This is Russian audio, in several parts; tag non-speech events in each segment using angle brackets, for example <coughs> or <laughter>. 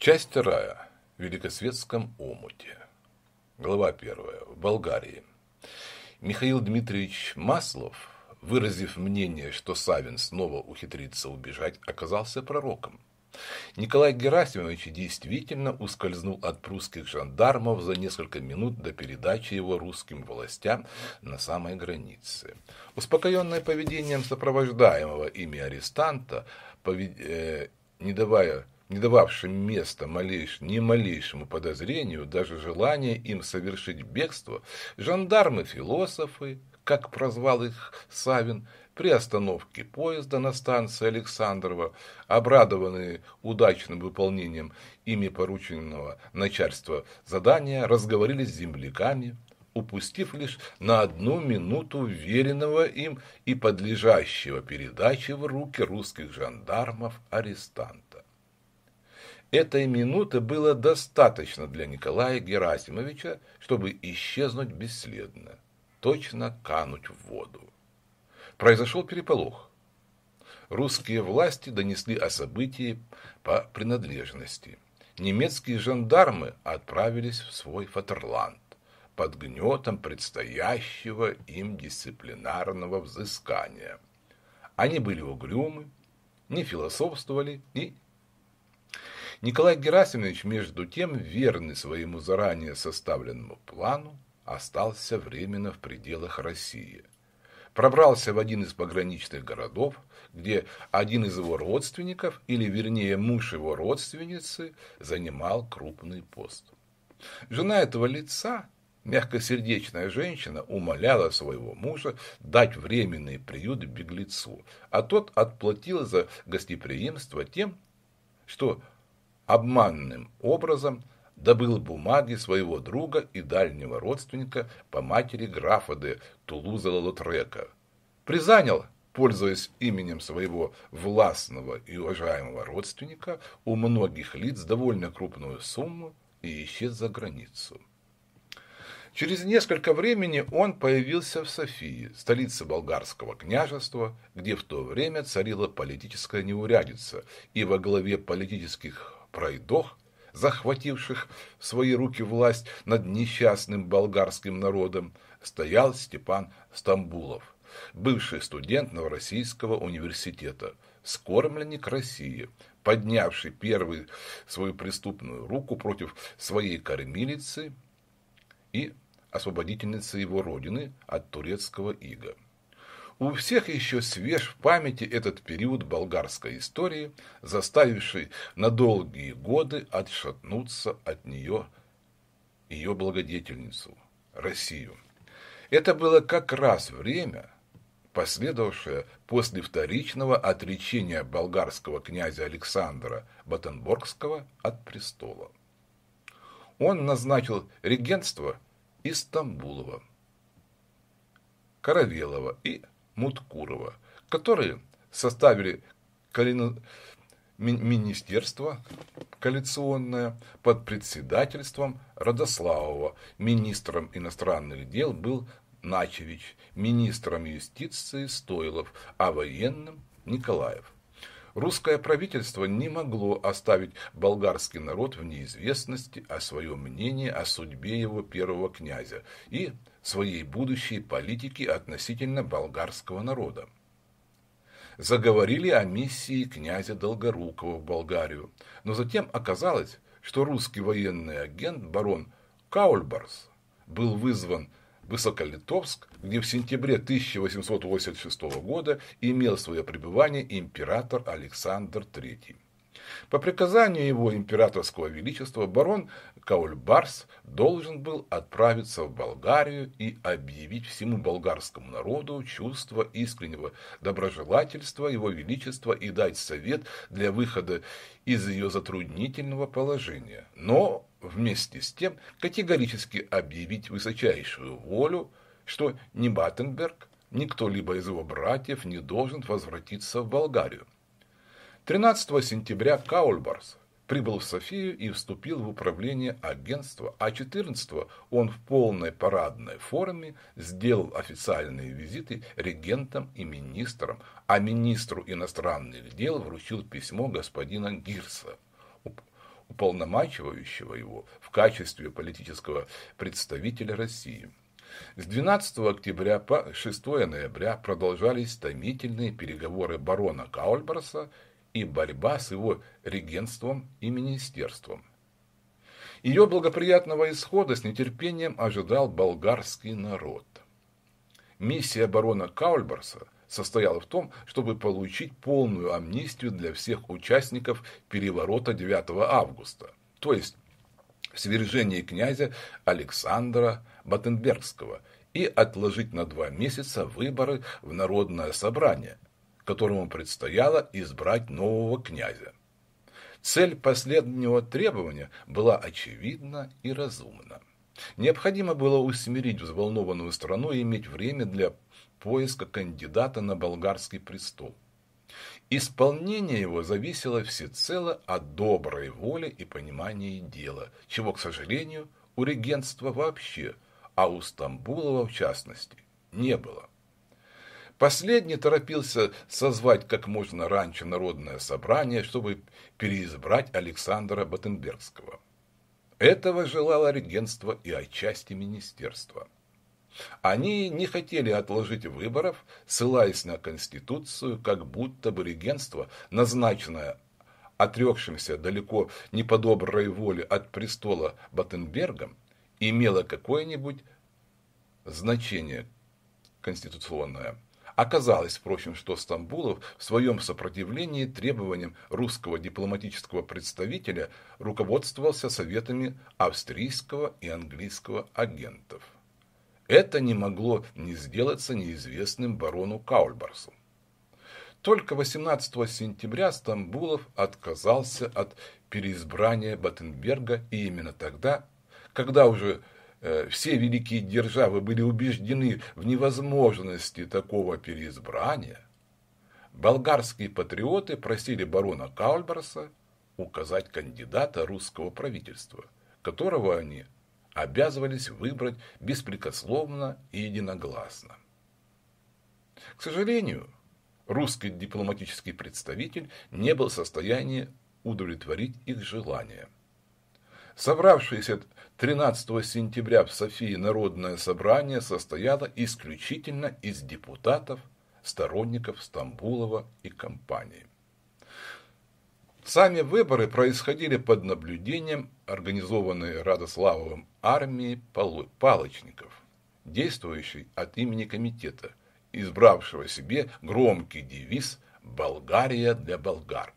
Часть вторая. В Великосветском омуте. Глава первая. В Болгарии. Михаил Дмитриевич Маслов, выразив мнение, что Савин снова ухитрится убежать, оказался пророком. Николай Герасимович действительно ускользнул от прусских жандармов за несколько минут до передачи его русским властям на самой границе. Успокоенное поведением сопровождаемого ими арестанта, э, не давая не дававшим места малейш... ни малейшему подозрению, даже желания им совершить бегство, жандармы-философы, как прозвал их Савин, при остановке поезда на станции Александрова, обрадованные удачным выполнением ими порученного начальства задания, разговорились с земляками, упустив лишь на одну минуту веренного им и подлежащего передаче в руки русских жандармов арестанта. Этой минуты было достаточно для Николая Герасимовича, чтобы исчезнуть бесследно, точно кануть в воду. Произошел переполох. Русские власти донесли о событии по принадлежности. Немецкие жандармы отправились в свой Фатерланд под гнетом предстоящего им дисциплинарного взыскания. Они были угрюмы, не философствовали и Николай Герасимович, между тем, верный своему заранее составленному плану, остался временно в пределах России. Пробрался в один из пограничных городов, где один из его родственников, или вернее муж его родственницы, занимал крупный пост. Жена этого лица, мягкосердечная женщина, умоляла своего мужа дать временный приют беглецу, а тот отплатил за гостеприимство тем, что обманным образом добыл бумаги своего друга и дальнего родственника по матери графа де Тулуза-Лотрека. Призанял, пользуясь именем своего властного и уважаемого родственника, у многих лиц довольно крупную сумму и исчез за границу. Через несколько времени он появился в Софии, столице болгарского княжества, где в то время царила политическая неурядица, и во главе политических пройдох, захвативших в свои руки власть над несчастным болгарским народом, стоял Степан Стамбулов, бывший студент Новороссийского университета, скормленник России, поднявший первый свою преступную руку против своей кормилицы и освободительницы его родины от турецкого ига. У всех еще свеж в памяти этот период болгарской истории, заставивший на долгие годы отшатнуться от нее ее благодетельницу, Россию. Это было как раз время, последовавшее после вторичного отречения болгарского князя Александра Батенборгского от престола. Он назначил регентство Истамбулова, Каравелова и Муткурова, которые составили колено... ми министерство коалиционное под председательством Радославова. Министром иностранных дел был Начевич, министром юстиции Стоилов, а военным Николаев. Русское правительство не могло оставить болгарский народ в неизвестности о своем мнении о судьбе его первого князя и своей будущей политики относительно болгарского народа. Заговорили о миссии князя Долгорукова в Болгарию, но затем оказалось, что русский военный агент барон Каульбарс был вызван в Высоколитовск, где в сентябре 1886 года имел свое пребывание император Александр III. По приказанию его императорского величества барон Каульбарс должен был отправиться в Болгарию и объявить всему болгарскому народу чувство искреннего доброжелательства его величества и дать совет для выхода из ее затруднительного положения. Но вместе с тем категорически объявить высочайшую волю, что ни Баттенберг, никто либо из его братьев не должен возвратиться в Болгарию. 13 сентября Каульбарс прибыл в Софию и вступил в управление агентства, а 14 он в полной парадной форме сделал официальные визиты регентам и министрам, а министру иностранных дел вручил письмо господина Гирса, уполномачивающего его в качестве политического представителя России. С 12 октября по 6 ноября продолжались томительные переговоры барона Каульбарса и борьба с его регентством и министерством. Ее благоприятного исхода с нетерпением ожидал болгарский народ. Миссия барона Каульбарса состояла в том, чтобы получить полную амнистию для всех участников переворота 9 августа, то есть свержение князя Александра Батенбергского и отложить на два месяца выборы в Народное собрание – которому предстояло избрать нового князя. Цель последнего требования была очевидна и разумна. Необходимо было усмирить взволнованную страну и иметь время для поиска кандидата на болгарский престол. Исполнение его зависело всецело от доброй воли и понимания дела, чего, к сожалению, у регентства вообще, а у Стамбулова в частности, не было. Последний торопился созвать как можно раньше народное собрание, чтобы переизбрать Александра Батенбергского. Этого желало регентство и отчасти министерства. Они не хотели отложить выборов, ссылаясь на Конституцию, как будто бы регентство, назначенное отрекшимся далеко не по доброй воле от престола Батенбергом, имело какое-нибудь значение конституционное. Оказалось, впрочем, что Стамбулов в своем сопротивлении требованиям русского дипломатического представителя руководствовался советами австрийского и английского агентов. Это не могло не сделаться неизвестным барону Каульбарсу. Только 18 сентября Стамбулов отказался от переизбрания Баттенберга, и именно тогда, когда уже Э, все великие державы были убеждены в невозможности такого переизбрания, болгарские патриоты просили барона Каульберса указать кандидата русского правительства, которого они обязывались выбрать беспрекословно и единогласно. К сожалению, русский дипломатический представитель не был в состоянии удовлетворить их желания. Собравшиеся 13 сентября в Софии народное собрание состояло исключительно из депутатов, сторонников Стамбулова и компании. Сами выборы происходили под наблюдением организованной Радославовым армией палочников, действующей от имени комитета, избравшего себе громкий девиз «Болгария для болгар».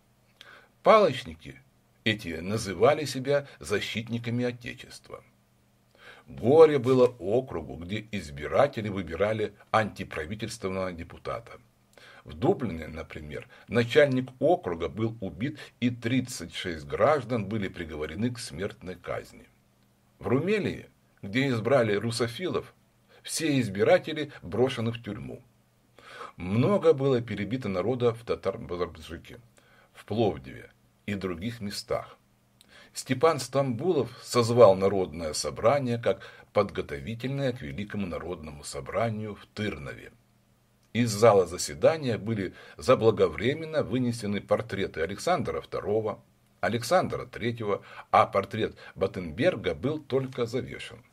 Палочники эти называли себя защитниками Отечества. Горе было округу, где избиратели выбирали антиправительственного депутата. В Дублине, например, начальник округа был убит и 36 граждан были приговорены к смертной казни. В Румелии, где избрали русофилов, все избиратели брошены в тюрьму. Много было перебито народа в Татар-Базарбджике, в Пловдиве, и других местах. Степан Стамбулов созвал народное собрание как подготовительное к Великому народному собранию в Тырнове. Из зала заседания были заблаговременно вынесены портреты Александра II, Александра III, а портрет Батенберга был только завешен.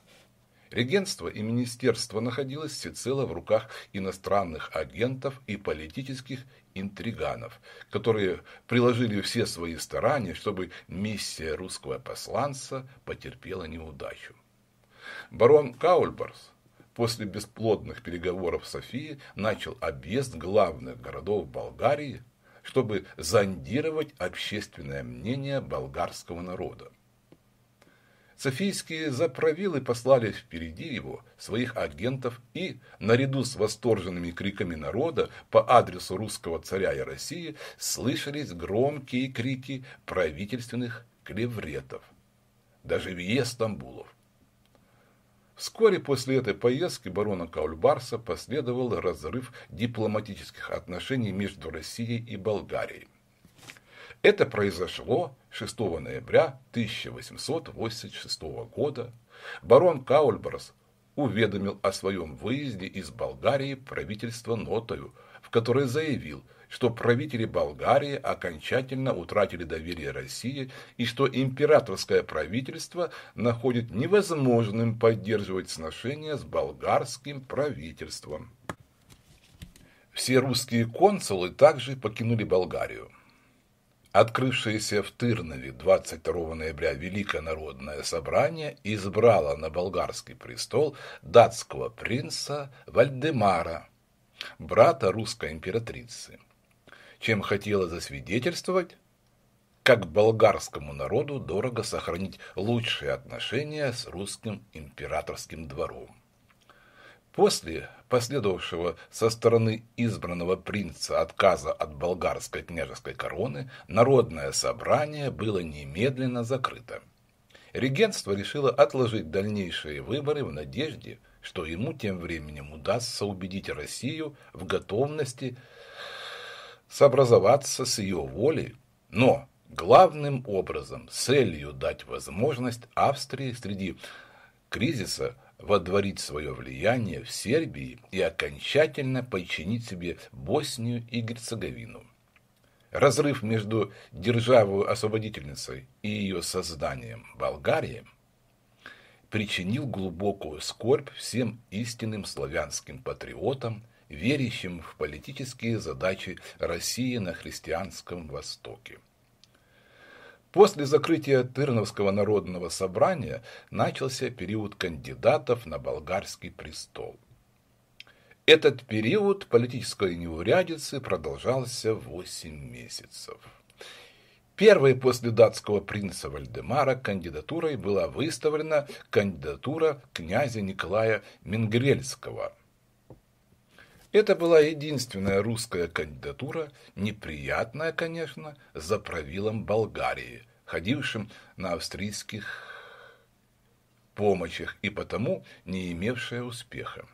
Регентство и министерство находилось всецело в руках иностранных агентов и политических интриганов, которые приложили все свои старания, чтобы миссия русского посланца потерпела неудачу. Барон Каульбарс после бесплодных переговоров Софии начал объезд главных городов Болгарии, чтобы зондировать общественное мнение болгарского народа. Софийские заправилы послали впереди его своих агентов и, наряду с восторженными криками народа по адресу русского царя и России, слышались громкие крики правительственных клевретов. Даже вие Стамбулов. Вскоре после этой поездки барона Каульбарса последовал разрыв дипломатических отношений между Россией и Болгарией. Это произошло 6 ноября 1886 года. Барон Каульберс уведомил о своем выезде из Болгарии правительство нотою, в которой заявил, что правители Болгарии окончательно утратили доверие России и что императорское правительство находит невозможным поддерживать сношения с болгарским правительством. Все русские консулы также покинули Болгарию. Открывшееся в Тырнове 22 ноября Великое народное собрание избрало на болгарский престол датского принца Вальдемара, брата русской императрицы, чем хотела засвидетельствовать, как болгарскому народу дорого сохранить лучшие отношения с русским императорским двором. После последовавшего со стороны избранного принца отказа от болгарской княжеской короны, народное собрание было немедленно закрыто. Регентство решило отложить дальнейшие выборы в надежде, что ему тем временем удастся убедить Россию в готовности сообразоваться с ее волей, но главным образом целью дать возможность Австрии среди кризиса водворить свое влияние в Сербии и окончательно подчинить себе Боснию и Герцеговину. Разрыв между державой-освободительницей и ее созданием Болгарией причинил глубокую скорбь всем истинным славянским патриотам, верящим в политические задачи России на христианском Востоке. После закрытия Тырновского народного собрания начался период кандидатов на болгарский престол. Этот период политической неурядицы продолжался 8 месяцев. Первой после датского принца Вальдемара кандидатурой была выставлена кандидатура князя Николая Менгрельского – это была единственная русская кандидатура, неприятная, конечно, за правилом Болгарии, ходившим на австрийских помощях и потому не имевшая успеха.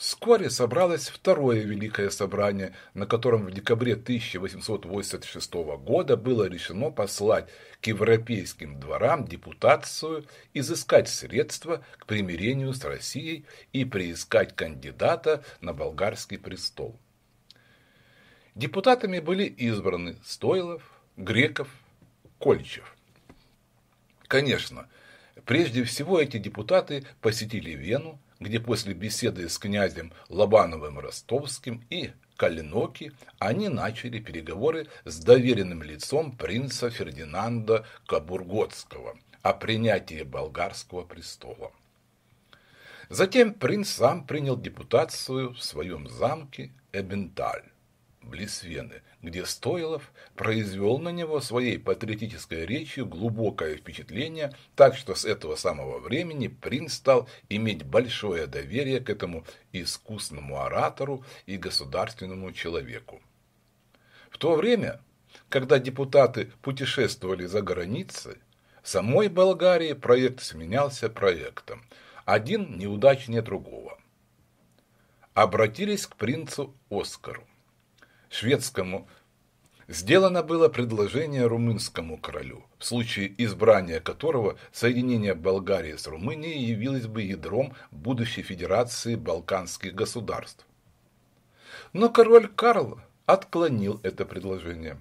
Вскоре собралось второе Великое Собрание, на котором в декабре 1886 года было решено послать к европейским дворам депутацию, изыскать средства к примирению с Россией и приискать кандидата на болгарский престол. Депутатами были избраны Стойлов, Греков, Кольчев. Конечно, прежде всего эти депутаты посетили Вену, где после беседы с князем Лобановым Ростовским и Калиноки они начали переговоры с доверенным лицом принца Фердинанда Кабурготского о принятии болгарского престола. Затем принц сам принял депутацию в своем замке Эбенталь близ Вены, где Стоилов произвел на него своей патриотической речью глубокое впечатление, так что с этого самого времени принц стал иметь большое доверие к этому искусному оратору и государственному человеку. В то время, когда депутаты путешествовали за границей, самой Болгарии проект сменялся проектом. Один неудачнее другого. Обратились к принцу Оскару шведскому, сделано было предложение румынскому королю, в случае избрания которого соединение Болгарии с Румынией явилось бы ядром будущей федерации балканских государств. Но король Карл отклонил это предложение.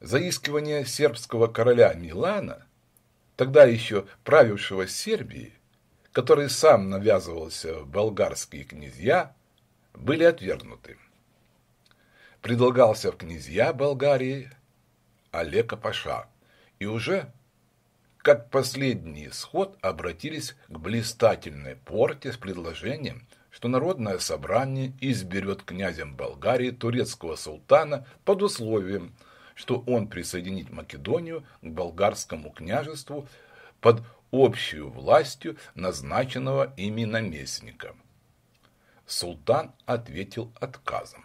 Заискивание сербского короля Милана, тогда еще правившего Сербии, который сам навязывался в болгарские князья, были отвергнуты предлагался в князья Болгарии Олега Паша, и уже как последний исход обратились к блистательной порте с предложением, что Народное собрание изберет князем Болгарии турецкого султана под условием, что он присоединит Македонию к болгарскому княжеству под общую властью назначенного ими наместника. Султан ответил отказом.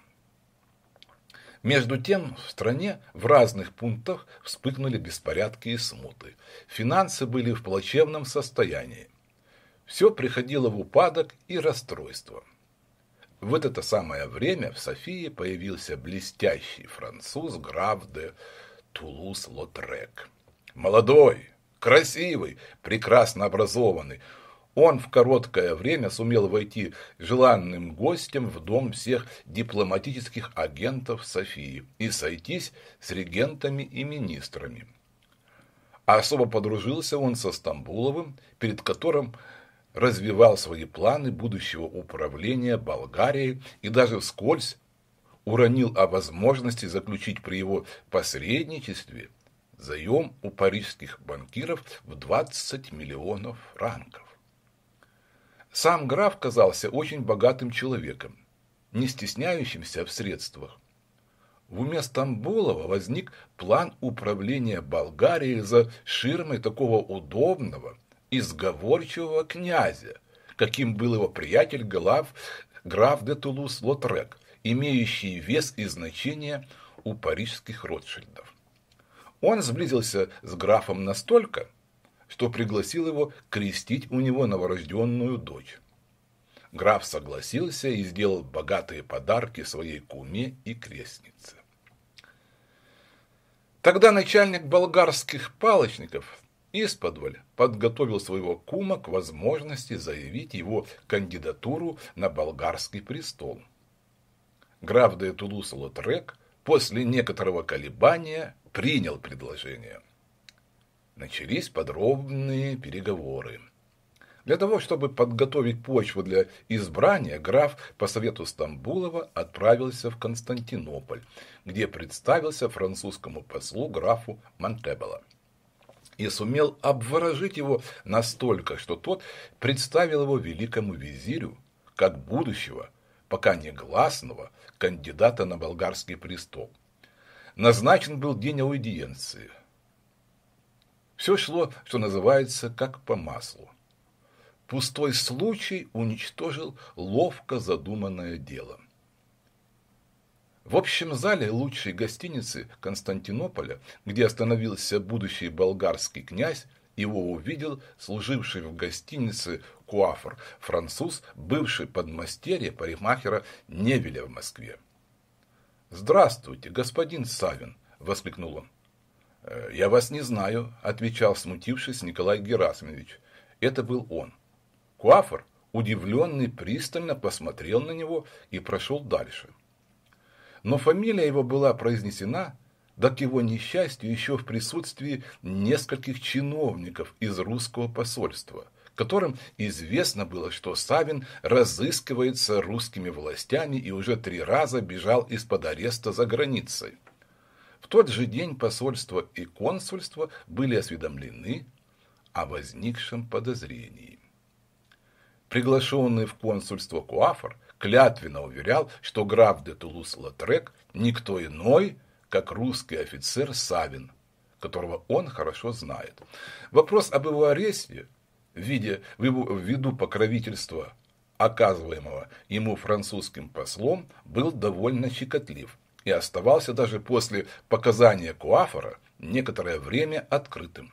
Между тем, в стране в разных пунктах вспыхнули беспорядки и смуты. Финансы были в плачевном состоянии. Все приходило в упадок и расстройство. В это самое время в Софии появился блестящий француз граф де Тулус-Лотрек. Молодой, красивый, прекрасно образованный, он в короткое время сумел войти желанным гостем в дом всех дипломатических агентов Софии и сойтись с регентами и министрами. Особо подружился он со Стамбуловым, перед которым развивал свои планы будущего управления Болгарией и даже вскользь уронил о возможности заключить при его посредничестве заем у парижских банкиров в 20 миллионов франков. Сам граф казался очень богатым человеком, не стесняющимся в средствах. В уме Стамбулова возник план управления Болгарией за ширмой такого удобного и сговорчивого князя, каким был его приятель глав, граф де Тулус-Лотрек, имеющий вес и значение у парижских Ротшильдов. Он сблизился с графом настолько, что пригласил его крестить у него новорожденную дочь. Граф согласился и сделал богатые подарки своей куме и крестнице. Тогда начальник болгарских палочников Исподволь подготовил своего кума к возможности заявить его кандидатуру на болгарский престол. Граф де Тулуса Лотрек после некоторого колебания принял предложение – начались подробные переговоры. Для того, чтобы подготовить почву для избрания, граф по совету Стамбулова отправился в Константинополь, где представился французскому послу графу Монтебелло и сумел обворожить его настолько, что тот представил его великому визирю как будущего, пока негласного, кандидата на болгарский престол. Назначен был день аудиенции – все шло, что называется, как по маслу. Пустой случай уничтожил ловко задуманное дело. В общем зале лучшей гостиницы Константинополя, где остановился будущий болгарский князь, его увидел служивший в гостинице куафор, француз, бывший подмастерье парикмахера Невеля в Москве. «Здравствуйте, господин Савин!» – воскликнул он. Э, «Я вас не знаю», – отвечал смутившись Николай Герасимович. Это был он. Куафор, удивленный, пристально посмотрел на него и прошел дальше. Но фамилия его была произнесена, да к его несчастью, еще в присутствии нескольких чиновников из русского посольства, которым известно было, что Савин разыскивается русскими властями и уже три раза бежал из-под ареста за границей. В тот же день посольство и консульство были осведомлены о возникшем подозрении. Приглашенный в консульство Куафор клятвенно уверял, что граф де Тулус-Латрек никто иной, как русский офицер Савин, которого он хорошо знает. Вопрос об его аресте, в виде, ввиду покровительства, оказываемого ему французским послом, был довольно щекотлив, и оставался даже после показания Куафора некоторое время открытым.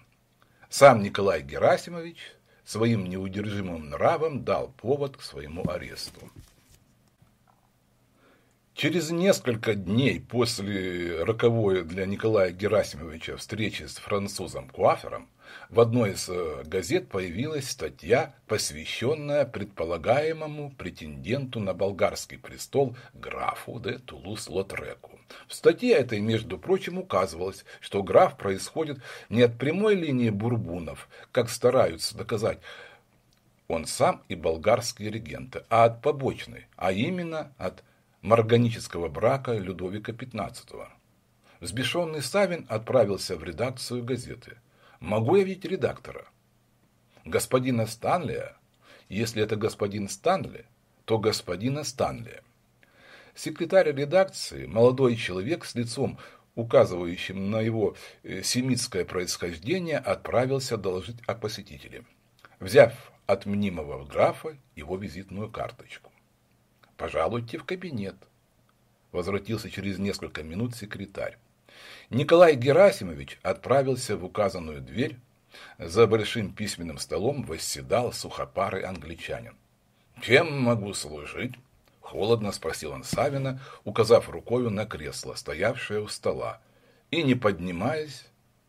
Сам Николай Герасимович своим неудержимым нравом дал повод к своему аресту. Через несколько дней после роковой для Николая Герасимовича встречи с французом Куафером в одной из э, газет появилась статья, посвященная предполагаемому претенденту на болгарский престол графу де Тулус-Лотреку. В статье этой, между прочим, указывалось, что граф происходит не от прямой линии бурбунов, как стараются доказать, он сам и болгарские регенты, а от побочной, а именно от марганического брака Людовика XV. Взбешенный Савин отправился в редакцию газеты. Могу я видеть редактора? Господина Станлия? Если это господин Станли, то господина Станли. Секретарь редакции, молодой человек с лицом, указывающим на его э, семитское происхождение, отправился доложить о посетителе, взяв от мнимого графа его визитную карточку. «Пожалуйте в кабинет», – возвратился через несколько минут секретарь. Николай Герасимович отправился в указанную дверь. За большим письменным столом восседал сухопарый англичанин. «Чем могу служить?» – холодно спросил он Савина, указав рукою на кресло, стоявшее у стола, и, не поднимаясь,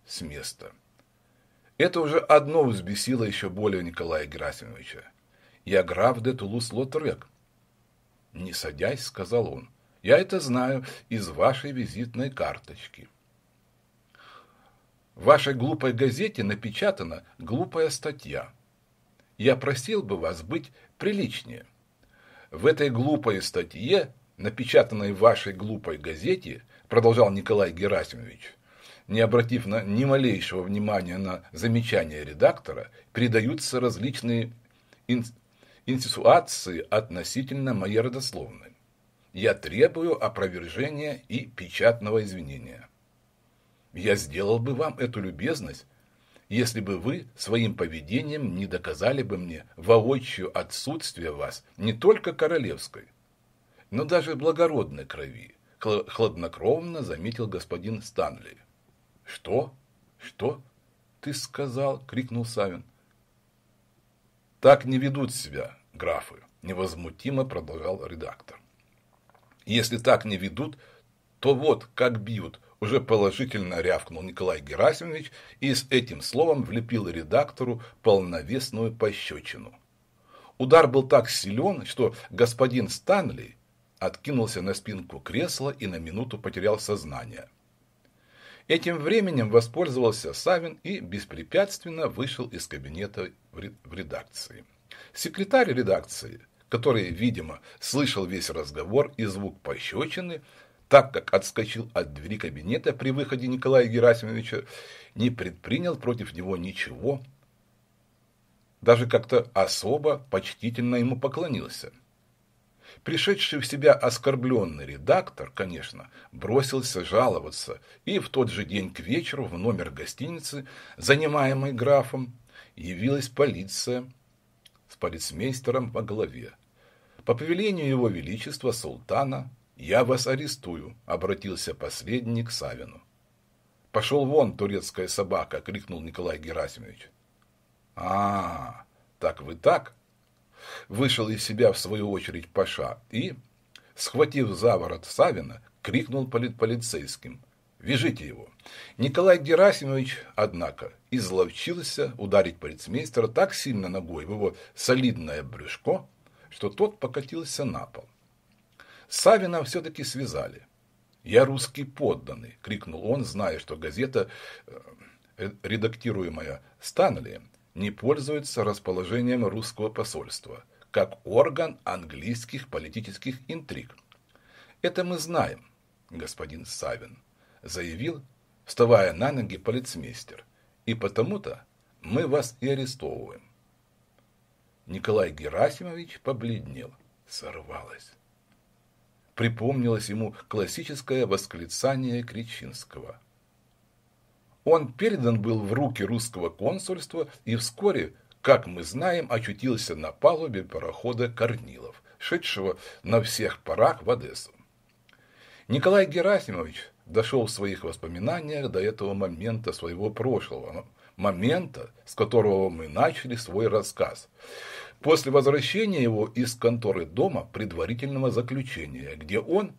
с места. Это уже одно взбесило еще более Николая Герасимовича. «Я граф де Тулус-Лотрек». «Не садясь», – сказал он, – «я это знаю из вашей визитной карточки». В вашей глупой газете напечатана глупая статья. Я просил бы вас быть приличнее. В этой глупой статье, напечатанной в вашей глупой газете, продолжал Николай Герасимович, не обратив на ни малейшего внимания на замечания редактора, передаются различные ин инсинуации относительно моей родословной. Я требую опровержения и печатного извинения. Я сделал бы вам эту любезность, если бы вы своим поведением не доказали бы мне воочию отсутствие вас не только королевской, но даже благородной крови, хладнокровно заметил господин Станли. Что? Что? Ты сказал, крикнул Савин. Так не ведут себя графы, невозмутимо продолжал редактор. Если так не ведут, то вот как бьют – уже положительно рявкнул Николай Герасимович и с этим словом влепил редактору полновесную пощечину. Удар был так силен, что господин Станли откинулся на спинку кресла и на минуту потерял сознание. Этим временем воспользовался Савин и беспрепятственно вышел из кабинета в редакции. Секретарь редакции, который, видимо, слышал весь разговор и звук пощечины, так как отскочил от двери кабинета при выходе Николая Герасимовича, не предпринял против него ничего, даже как-то особо почтительно ему поклонился. Пришедший в себя оскорбленный редактор, конечно, бросился жаловаться, и в тот же день к вечеру в номер гостиницы, занимаемый графом, явилась полиция с полицмейстером во главе. По повелению его величества султана «Я вас арестую», — обратился последний к Савину. «Пошел вон, турецкая собака!» — крикнул Николай Герасимович. а, так вы так?» Вышел из себя в свою очередь Паша и, схватив за ворот Савина, крикнул политполицейским. «Вяжите его!» Николай Герасимович, однако, изловчился ударить полицмейстера так сильно ногой в его солидное брюшко, что тот покатился на пол. Савина все-таки связали. «Я русский подданный!» – крикнул он, зная, что газета, э, редактируемая Станли, не пользуется расположением русского посольства, как орган английских политических интриг. «Это мы знаем, господин Савин», – заявил, вставая на ноги полицмейстер. «И потому-то мы вас и арестовываем». Николай Герасимович побледнел. Сорвалось припомнилось ему классическое восклицание Кричинского. Он передан был в руки русского консульства и вскоре, как мы знаем, очутился на палубе парохода «Корнилов», шедшего на всех парах в Одессу. Николай Герасимович дошел в своих воспоминаниях до этого момента своего прошлого, момента, с которого мы начали свой рассказ – после возвращения его из конторы дома предварительного заключения, где он,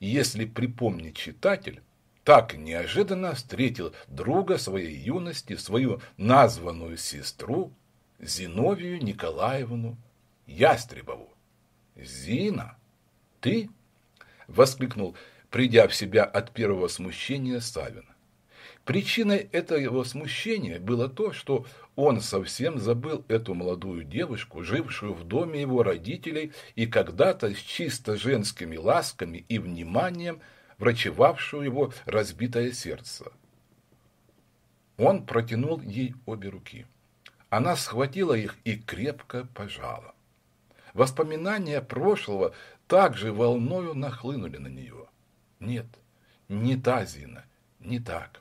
если припомнит читатель, так неожиданно встретил друга своей юности, свою названную сестру Зиновию Николаевну Ястребову. «Зина, ты?» – воскликнул, придя в себя от первого смущения Савин. Причиной этого смущения было то, что он совсем забыл эту молодую девушку, жившую в доме его родителей и когда-то с чисто женскими ласками и вниманием врачевавшую его разбитое сердце. Он протянул ей обе руки. Она схватила их и крепко пожала. Воспоминания прошлого также волною нахлынули на нее. Нет, не та Зина, не так.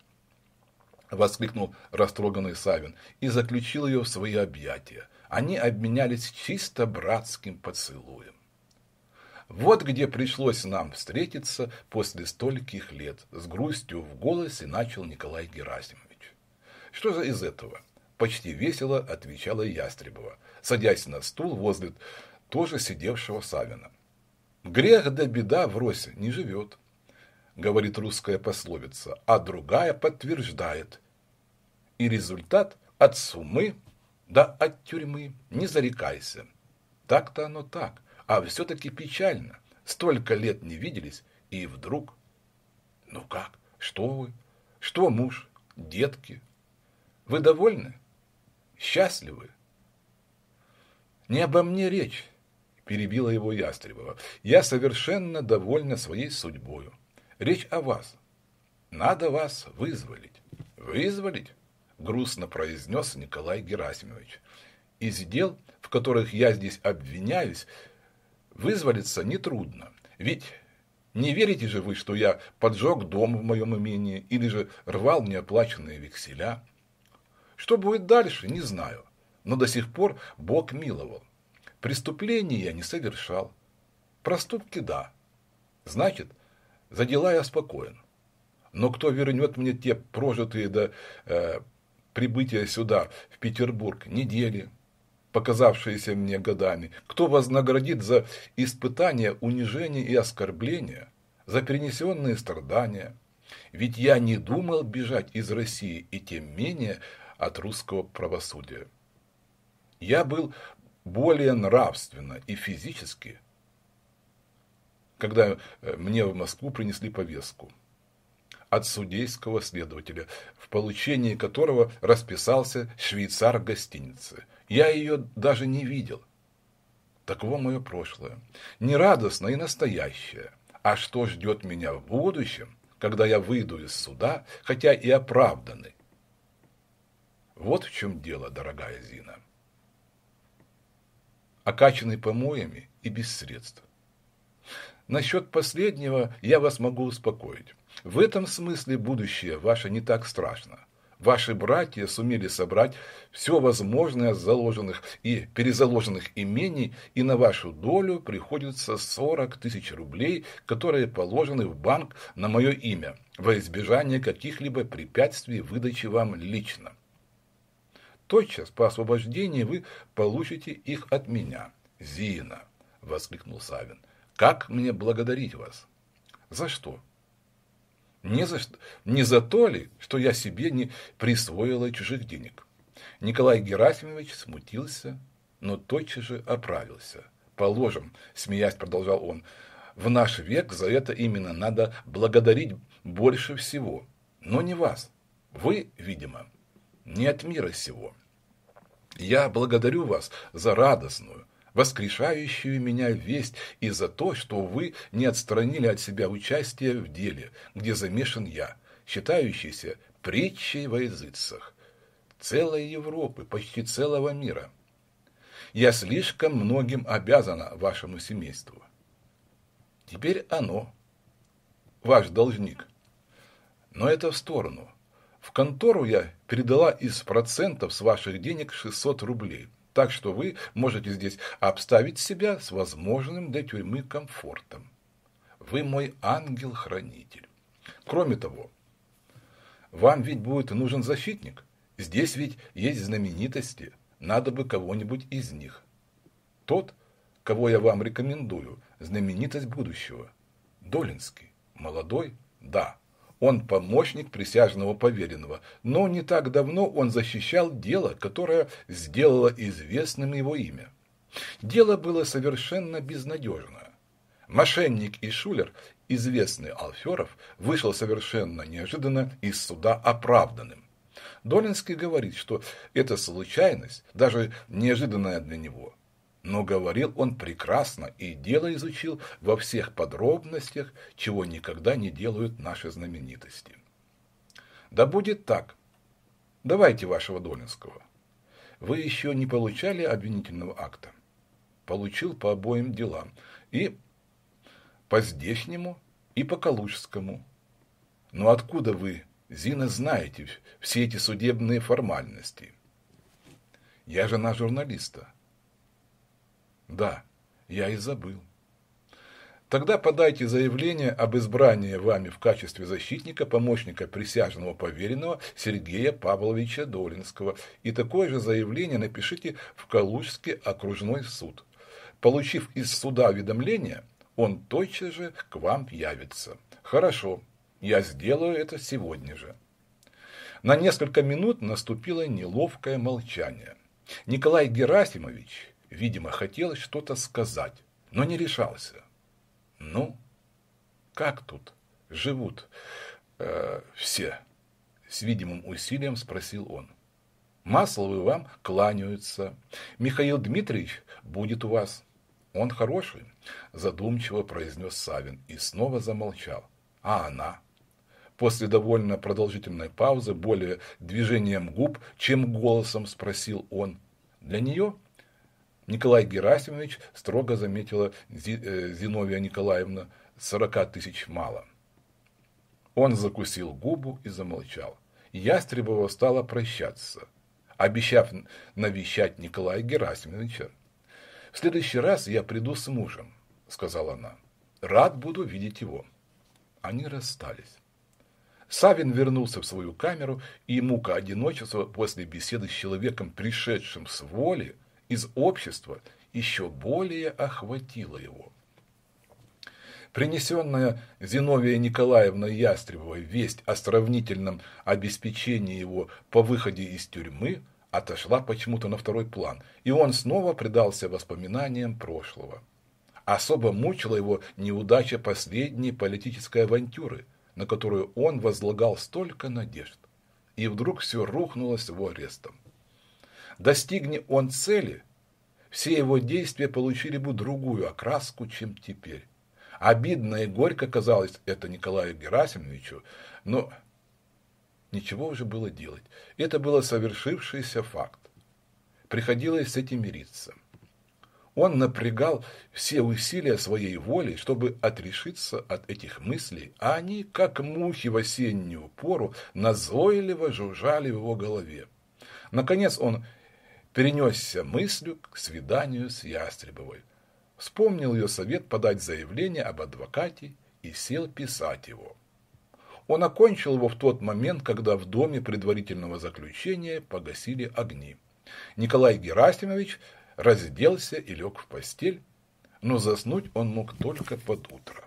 – воскликнул растроганный Савин и заключил ее в свои объятия. Они обменялись чисто братским поцелуем. Вот где пришлось нам встретиться после стольких лет, с грустью в голосе начал Николай Герасимович. Что же из этого? Почти весело отвечала Ястребова, садясь на стул возле тоже сидевшего Савина. Грех да беда врозь не живет говорит русская пословица, а другая подтверждает. И результат от сумы да от тюрьмы не зарекайся. Так-то оно так, а все-таки печально. Столько лет не виделись, и вдруг... Ну как, что вы, что муж, детки? Вы довольны? Счастливы? Не обо мне речь, перебила его Ястребова. Я совершенно довольна своей судьбою. Речь о вас. Надо вас вызволить. Вызволить? Грустно произнес Николай Герасимович. Из дел, в которых я здесь обвиняюсь, вызволиться нетрудно. Ведь не верите же вы, что я поджег дом в моем имении или же рвал неоплаченные векселя? Что будет дальше, не знаю. Но до сих пор Бог миловал. Преступлений я не совершал. Проступки – да. Значит, за дела я спокоен. Но кто вернет мне те прожитые до э, прибытия сюда, в Петербург, недели, показавшиеся мне годами? Кто вознаградит за испытания, унижения и оскорбления, за перенесенные страдания? Ведь я не думал бежать из России и тем менее от русского правосудия. Я был более нравственно и физически – когда э, мне в Москву принесли повестку от судейского следователя, в получении которого расписался швейцар гостиницы. Я ее даже не видел. Таково мое прошлое. не радостное и настоящее. А что ждет меня в будущем, когда я выйду из суда, хотя и оправданный? Вот в чем дело, дорогая Зина. Окачанный помоями и без средств. Насчет последнего я вас могу успокоить. В этом смысле будущее ваше не так страшно. Ваши братья сумели собрать все возможное от заложенных и перезаложенных имений, и на вашу долю приходится 40 тысяч рублей, которые положены в банк на мое имя, во избежание каких-либо препятствий выдачи вам лично. Тотчас по освобождении вы получите их от меня, Зина, — воскликнул Савин. Как мне благодарить вас? За что? Не за, не за то ли, что я себе не присвоила чужих денег? Николай Герасимович смутился, но тотчас же оправился. Положим, смеясь, продолжал он, в наш век за это именно надо благодарить больше всего. Но не вас. Вы, видимо, не от мира сего. Я благодарю вас за радостную, воскрешающую меня весть и за то, что вы не отстранили от себя участие в деле, где замешан я, считающийся притчей во языцах целой Европы, почти целого мира. Я слишком многим обязана вашему семейству. Теперь оно, ваш должник. Но это в сторону. В контору я передала из процентов с ваших денег 600 рублей. Так что вы можете здесь обставить себя с возможным для тюрьмы комфортом. Вы мой ангел-хранитель. Кроме того, вам ведь будет нужен защитник. Здесь ведь есть знаменитости. Надо бы кого-нибудь из них. Тот, кого я вам рекомендую, знаменитость будущего. Долинский. Молодой? Да. Он помощник присяжного поверенного, но не так давно он защищал дело, которое сделало известным его имя. Дело было совершенно безнадежно. Мошенник и шулер, известный Алферов, вышел совершенно неожиданно из суда оправданным. Долинский говорит, что это случайность, даже неожиданная для него, но говорил он прекрасно и дело изучил во всех подробностях, чего никогда не делают наши знаменитости. Да будет так. Давайте вашего Долинского. Вы еще не получали обвинительного акта? Получил по обоим делам. И по здешнему, и по калужскому. Но откуда вы, Зина, знаете все эти судебные формальности? Я жена журналиста. Да, я и забыл. Тогда подайте заявление об избрании вами в качестве защитника помощника присяжного поверенного Сергея Павловича Долинского и такое же заявление напишите в Калужский окружной суд. Получив из суда уведомление, он тотчас же к вам явится. Хорошо, я сделаю это сегодня же. На несколько минут наступило неловкое молчание. Николай Герасимович Видимо, хотелось что-то сказать, но не решался. Ну, как тут живут э, все? С видимым усилием спросил он. Масловы вам кланяются. Михаил Дмитриевич будет у вас. Он хороший, задумчиво произнес Савин и снова замолчал. А она? После довольно продолжительной паузы, более движением губ, чем голосом спросил он. Для нее Николай Герасимович строго заметила э, Зиновия Николаевна, 40 тысяч мало. Он закусил губу и замолчал. Ястребова стала прощаться, обещав навещать Николая Герасимовича. «В следующий раз я приду с мужем», — сказала она. «Рад буду видеть его». Они расстались. Савин вернулся в свою камеру, и мука одиночества после беседы с человеком, пришедшим с воли, — из общества еще более охватило его. Принесенная Зиновия Николаевна Ястребовой весть о сравнительном обеспечении его по выходе из тюрьмы отошла почему-то на второй план, и он снова предался воспоминаниям прошлого. Особо мучила его неудача последней политической авантюры, на которую он возлагал столько надежд. И вдруг все рухнулось его арестом. Достигни он цели, все его действия получили бы другую окраску, чем теперь. Обидно и горько казалось это Николаю Герасимовичу, но ничего уже было делать. Это было совершившийся факт. Приходилось с этим мириться. Он напрягал все усилия своей воли, чтобы отрешиться от этих мыслей, а они, как мухи в осеннюю пору, назойливо жужжали в его голове. Наконец он перенесся мыслью к свиданию с Ястребовой. Вспомнил ее совет подать заявление об адвокате и сел писать его. Он окончил его в тот момент, когда в доме предварительного заключения погасили огни. Николай Герасимович разделся и лег в постель, но заснуть он мог только под утро.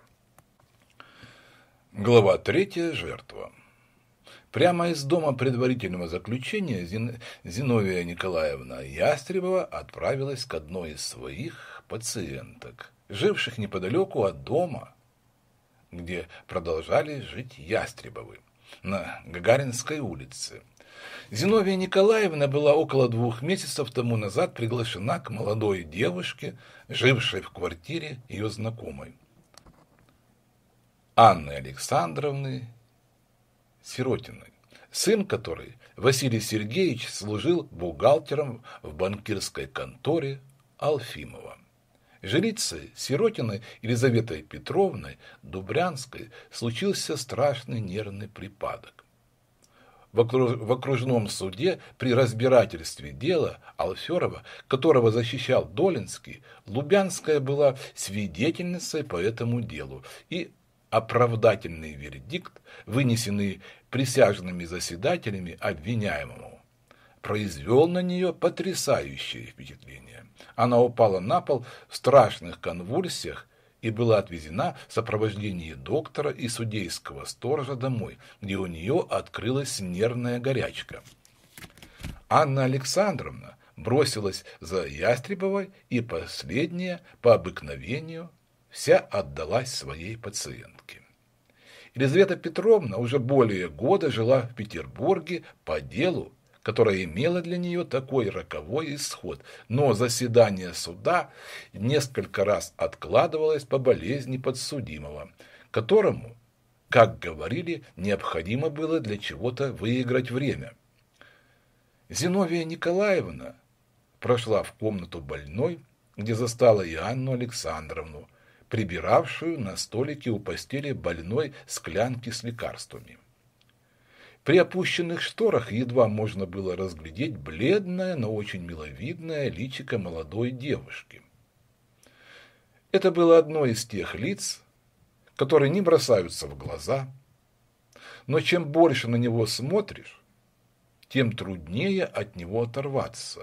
Глава третья. Жертва. Прямо из дома предварительного заключения Зин... Зиновия Николаевна Ястребова отправилась к одной из своих пациенток, живших неподалеку от дома, где продолжали жить Ястребовы, на Гагаринской улице. Зиновия Николаевна была около двух месяцев тому назад приглашена к молодой девушке, жившей в квартире ее знакомой. Анны Александровны Сиротиной, сын которой, Василий Сергеевич, служил бухгалтером в банкирской конторе Алфимова. Жрицей Сиротиной Елизаветой Петровной Дубрянской случился страшный нервный припадок. В окружном суде при разбирательстве дела Алферова, которого защищал Долинский, Лубянская была свидетельницей по этому делу и оправдательный вердикт, вынесенный присяжными заседателями обвиняемому, произвел на нее потрясающее впечатление. Она упала на пол в страшных конвульсиях и была отвезена в сопровождении доктора и судейского сторожа домой, где у нее открылась нервная горячка. Анна Александровна бросилась за Ястребовой и последняя, по обыкновению, вся отдалась своей пациентке. Елизавета Петровна уже более года жила в Петербурге по делу, которое имело для нее такой роковой исход, но заседание суда несколько раз откладывалось по болезни подсудимого, которому, как говорили, необходимо было для чего-то выиграть время. Зиновия Николаевна прошла в комнату больной, где застала и Анну Александровну, прибиравшую на столике у постели больной склянки с лекарствами. При опущенных шторах едва можно было разглядеть бледное, но очень миловидное личико молодой девушки. Это было одно из тех лиц, которые не бросаются в глаза, но чем больше на него смотришь, тем труднее от него оторваться.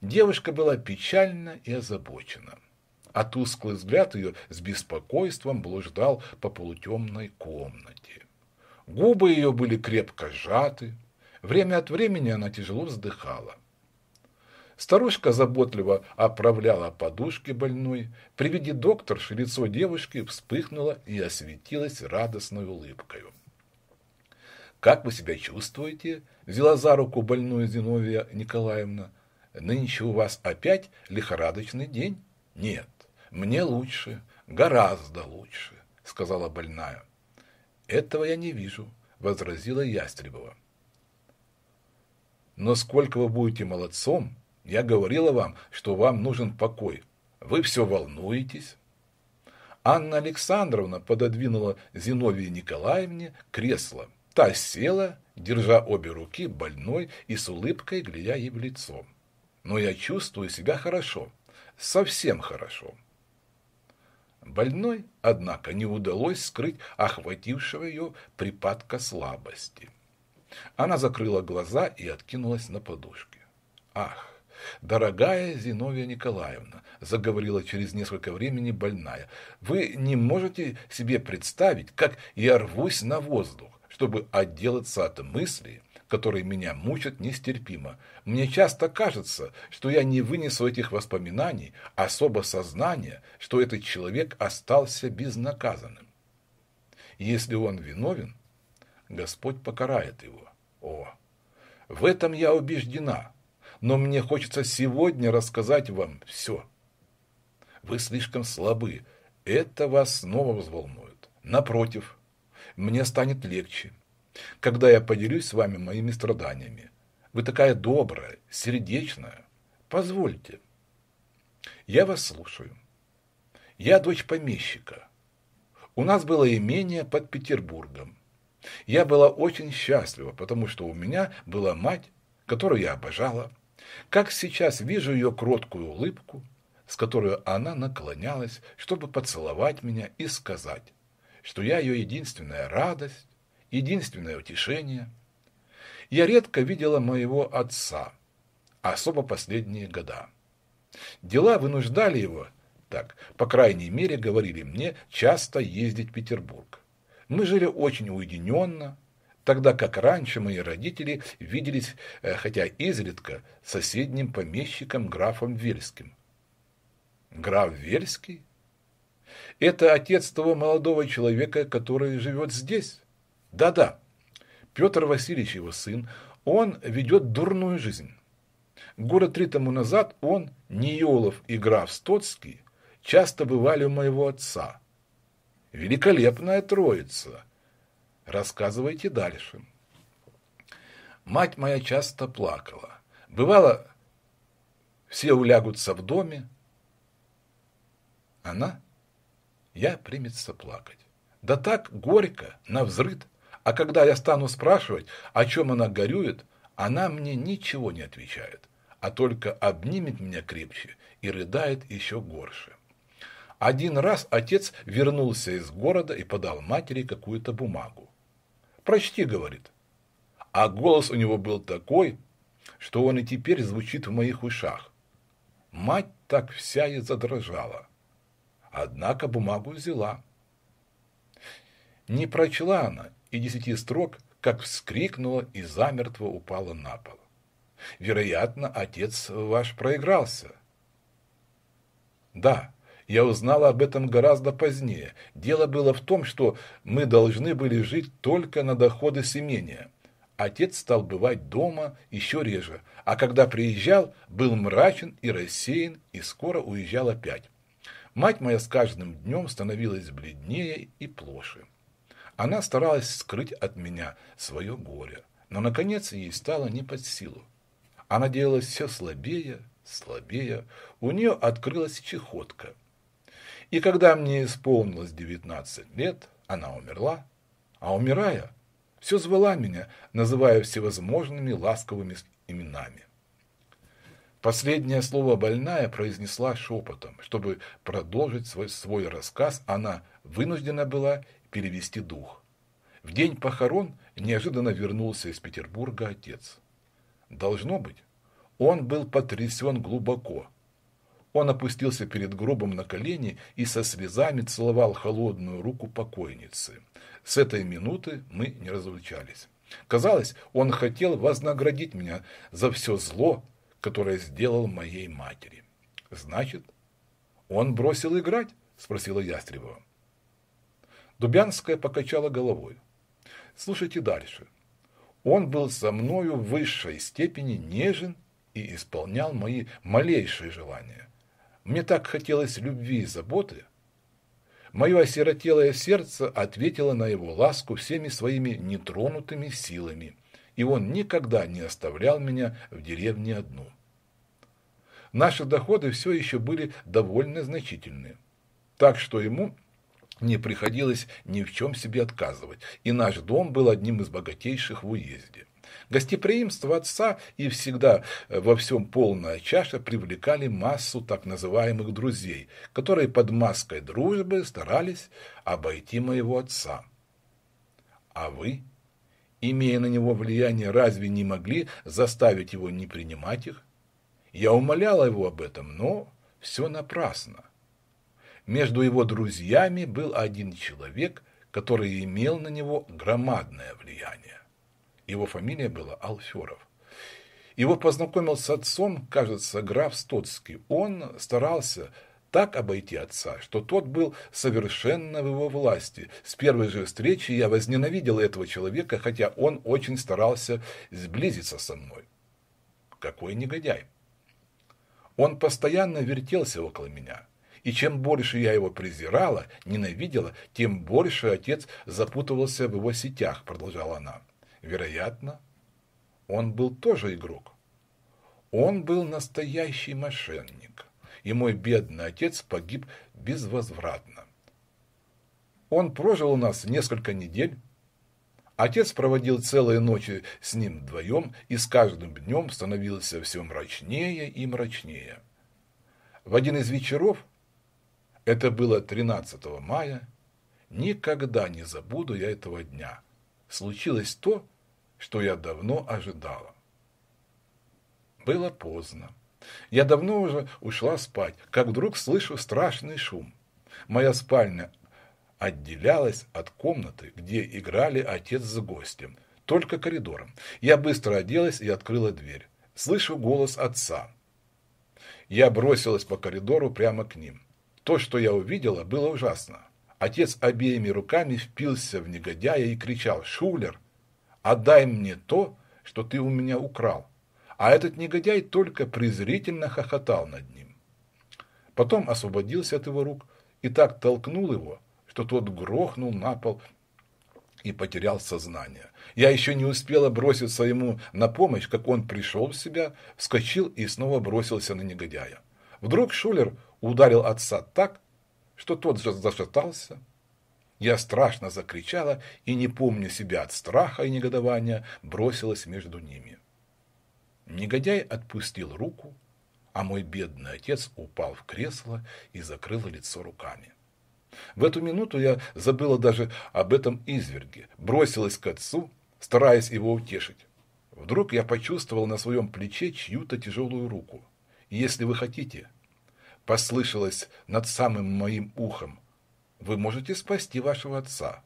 Девушка была печальна и озабочена а тусклый взгляд ее с беспокойством блуждал по полутемной комнате. Губы ее были крепко сжаты, время от времени она тяжело вздыхала. Старушка заботливо оправляла подушки больной. При виде докторши лицо девушки вспыхнуло и осветилось радостной улыбкой. «Как вы себя чувствуете?» – взяла за руку больную Зиновия Николаевна. «Нынче у вас опять лихорадочный день?» «Нет, «Мне лучше, гораздо лучше», — сказала больная. «Этого я не вижу», — возразила Ястребова. «Но сколько вы будете молодцом, я говорила вам, что вам нужен покой. Вы все волнуетесь». Анна Александровна пододвинула Зиновии Николаевне кресло. Та села, держа обе руки больной и с улыбкой глядя ей в лицо. «Но я чувствую себя хорошо, совсем хорошо». Больной, однако, не удалось скрыть охватившего ее припадка слабости. Она закрыла глаза и откинулась на подушке. «Ах, дорогая Зиновия Николаевна», – заговорила через несколько времени больная, – «вы не можете себе представить, как я рвусь на воздух, чтобы отделаться от мысли, которые меня мучат нестерпимо. Мне часто кажется, что я не вынесу этих воспоминаний, особо сознание, что этот человек остался безнаказанным. Если он виновен, Господь покарает его. О, в этом я убеждена, но мне хочется сегодня рассказать вам все. Вы слишком слабы, это вас снова взволнует. Напротив, мне станет легче когда я поделюсь с вами моими страданиями. Вы такая добрая, сердечная. Позвольте. Я вас слушаю. Я дочь помещика. У нас было имение под Петербургом. Я была очень счастлива, потому что у меня была мать, которую я обожала. Как сейчас вижу ее кроткую улыбку, с которой она наклонялась, чтобы поцеловать меня и сказать, что я ее единственная радость, единственное утешение. Я редко видела моего отца, особо последние года. Дела вынуждали его, так, по крайней мере, говорили мне, часто ездить в Петербург. Мы жили очень уединенно, тогда как раньше мои родители виделись, э, хотя изредка, соседним помещиком графом Вельским. Граф Вельский? Это отец того молодого человека, который живет здесь. Да-да, Петр Васильевич его сын, он ведет дурную жизнь. Года три тому назад он, Ниелов и граф Стоцкий, часто бывали у моего отца. Великолепная троица. Рассказывайте дальше. Мать моя часто плакала. Бывало, все улягутся в доме. Она, я примется плакать. Да так горько, навзрыд, а когда я стану спрашивать, о чем она горюет, она мне ничего не отвечает, а только обнимет меня крепче и рыдает еще горше. Один раз отец вернулся из города и подал матери какую-то бумагу. «Прочти», — говорит. А голос у него был такой, что он и теперь звучит в моих ушах. Мать так вся и задрожала. Однако бумагу взяла. Не прочла она и десяти строк, как вскрикнула и замертво упала на пол. Вероятно, отец ваш проигрался. Да, я узнала об этом гораздо позднее. Дело было в том, что мы должны были жить только на доходы с Отец стал бывать дома еще реже, а когда приезжал, был мрачен и рассеян, и скоро уезжал опять. Мать моя с каждым днем становилась бледнее и плоше. Она старалась скрыть от меня свое горе, но, наконец, ей стало не под силу. Она делалась все слабее, слабее, у нее открылась чехотка. И когда мне исполнилось 19 лет, она умерла, а умирая, все звала меня, называя всевозможными ласковыми именами. Последнее слово больная произнесла шепотом. Чтобы продолжить свой, свой рассказ, она вынуждена была перевести дух. В день похорон неожиданно вернулся из Петербурга отец. Должно быть, он был потрясен глубоко. Он опустился перед гробом на колени и со слезами целовал холодную руку покойницы. С этой минуты мы не разлучались. Казалось, он хотел вознаградить меня за все зло, которое сделал моей матери. Значит, он бросил играть? Спросила Ястребова. Дубянская покачала головой. Слушайте дальше. Он был со мною в высшей степени нежен и исполнял мои малейшие желания. Мне так хотелось любви и заботы. Мое осиротелое сердце ответило на его ласку всеми своими нетронутыми силами, и он никогда не оставлял меня в деревне одну. Наши доходы все еще были довольно значительны, так что ему не приходилось ни в чем себе отказывать, и наш дом был одним из богатейших в уезде. Гостеприимство отца и всегда э, во всем полная чаша привлекали массу так называемых друзей, которые под маской дружбы старались обойти моего отца. А вы, имея на него влияние, разве не могли заставить его не принимать их? Я умоляла его об этом, но все напрасно. Между его друзьями был один человек, который имел на него громадное влияние. Его фамилия была Алферов. Его познакомил с отцом, кажется, граф Стоцкий. Он старался так обойти отца, что тот был совершенно в его власти. С первой же встречи я возненавидел этого человека, хотя он очень старался сблизиться со мной. Какой негодяй! Он постоянно вертелся около меня. И чем больше я его презирала, ненавидела, тем больше отец запутывался в его сетях, продолжала она. Вероятно, он был тоже игрок. Он был настоящий мошенник, и мой бедный отец погиб безвозвратно. Он прожил у нас несколько недель. Отец проводил целые ночи с ним вдвоем, и с каждым днем становился все мрачнее и мрачнее. В один из вечеров это было 13 мая. Никогда не забуду я этого дня. Случилось то, что я давно ожидала. Было поздно. Я давно уже ушла спать, как вдруг слышу страшный шум. Моя спальня отделялась от комнаты, где играли отец с гостем, только коридором. Я быстро оделась и открыла дверь. Слышу голос отца. Я бросилась по коридору прямо к ним. То, что я увидела, было ужасно. Отец обеими руками впился в негодяя и кричал «Шулер, отдай мне то, что ты у меня украл». А этот негодяй только презрительно хохотал над ним. Потом освободился от его рук и так толкнул его, что тот грохнул на пол и потерял сознание. Я еще не успела броситься ему на помощь, как он пришел в себя, вскочил и снова бросился на негодяя. Вдруг Шулер ударил отца так, что тот зашатался. Я страшно закричала и, не помня себя от страха и негодования, бросилась между ними. Негодяй отпустил руку, а мой бедный отец упал в кресло и закрыл лицо руками. В эту минуту я забыла даже об этом изверге, бросилась к отцу, стараясь его утешить. Вдруг я почувствовал на своем плече чью-то тяжелую руку. И если вы хотите, послышалось над самым моим ухом. «Вы можете спасти вашего отца».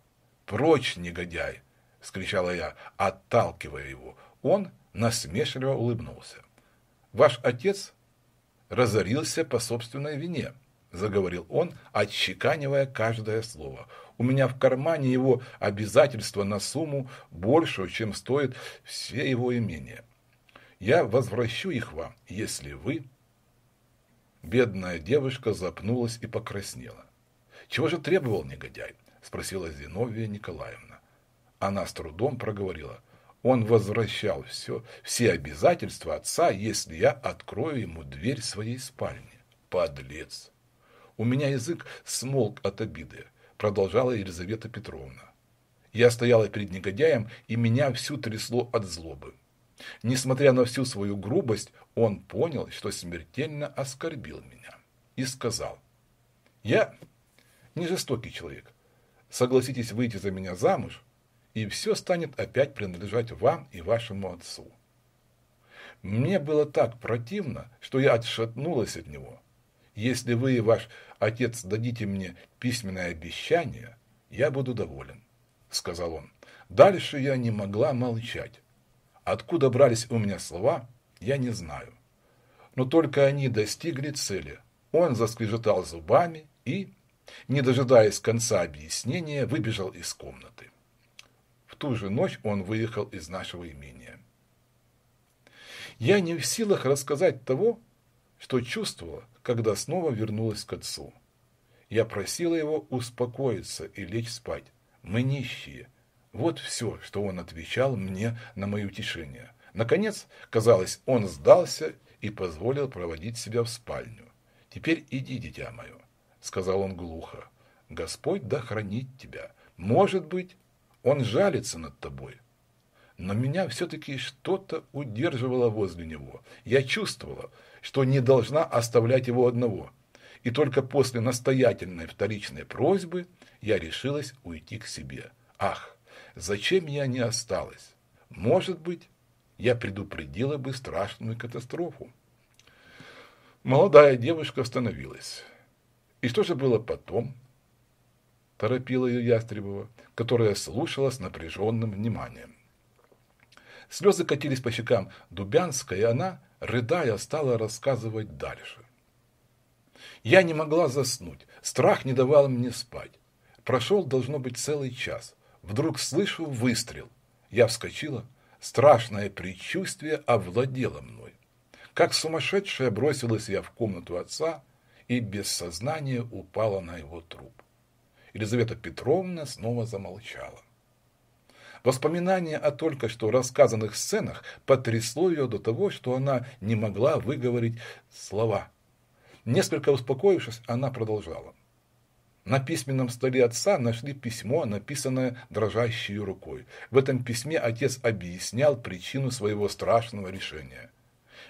«Прочь, негодяй!» — скричала я, отталкивая его. Он насмешливо улыбнулся. «Ваш отец разорился по собственной вине», — заговорил он, отчеканивая каждое слово. «У меня в кармане его обязательства на сумму большую, чем стоит все его имения. Я возвращу их вам, если вы Бедная девушка запнулась и покраснела. «Чего же требовал негодяй?» – спросила Зиновия Николаевна. Она с трудом проговорила. «Он возвращал все, все обязательства отца, если я открою ему дверь своей спальни. Подлец!» «У меня язык смолк от обиды», – продолжала Елизавета Петровна. Я стояла перед негодяем, и меня всю трясло от злобы. Несмотря на всю свою грубость, он понял, что смертельно оскорбил меня. И сказал, «Я не жестокий человек. Согласитесь выйти за меня замуж, и все станет опять принадлежать вам и вашему отцу». Мне было так противно, что я отшатнулась от него. Если вы и ваш отец дадите мне письменное обещание, я буду доволен, — сказал он. Дальше я не могла молчать. Откуда брались у меня слова, я не знаю. Но только они достигли цели. Он заскрежетал зубами и, не дожидаясь конца объяснения, выбежал из комнаты. В ту же ночь он выехал из нашего имения. Я не в силах рассказать того, что чувствовала, когда снова вернулась к отцу. Я просила его успокоиться и лечь спать. Мы нищие, вот все, что он отвечал мне на мое утешение. Наконец, казалось, он сдался и позволил проводить себя в спальню. «Теперь иди, дитя мое», — сказал он глухо. «Господь да хранит тебя. Может быть, он жалится над тобой». Но меня все-таки что-то удерживало возле него. Я чувствовала, что не должна оставлять его одного. И только после настоятельной вторичной просьбы я решилась уйти к себе. Ах, зачем я не осталась? Может быть, я предупредила бы страшную катастрофу. Молодая девушка остановилась. И что же было потом? Торопила ее Ястребова, которая слушала с напряженным вниманием. Слезы катились по щекам Дубянска, и она, рыдая, стала рассказывать дальше. Я не могла заснуть, страх не давал мне спать. Прошел, должно быть, целый час вдруг слышу выстрел. Я вскочила, страшное предчувствие овладело мной. Как сумасшедшая бросилась я в комнату отца и без сознания упала на его труп. Елизавета Петровна снова замолчала. Воспоминание о только что рассказанных сценах потрясло ее до того, что она не могла выговорить слова. Несколько успокоившись, она продолжала. На письменном столе отца нашли письмо, написанное дрожащей рукой. В этом письме отец объяснял причину своего страшного решения.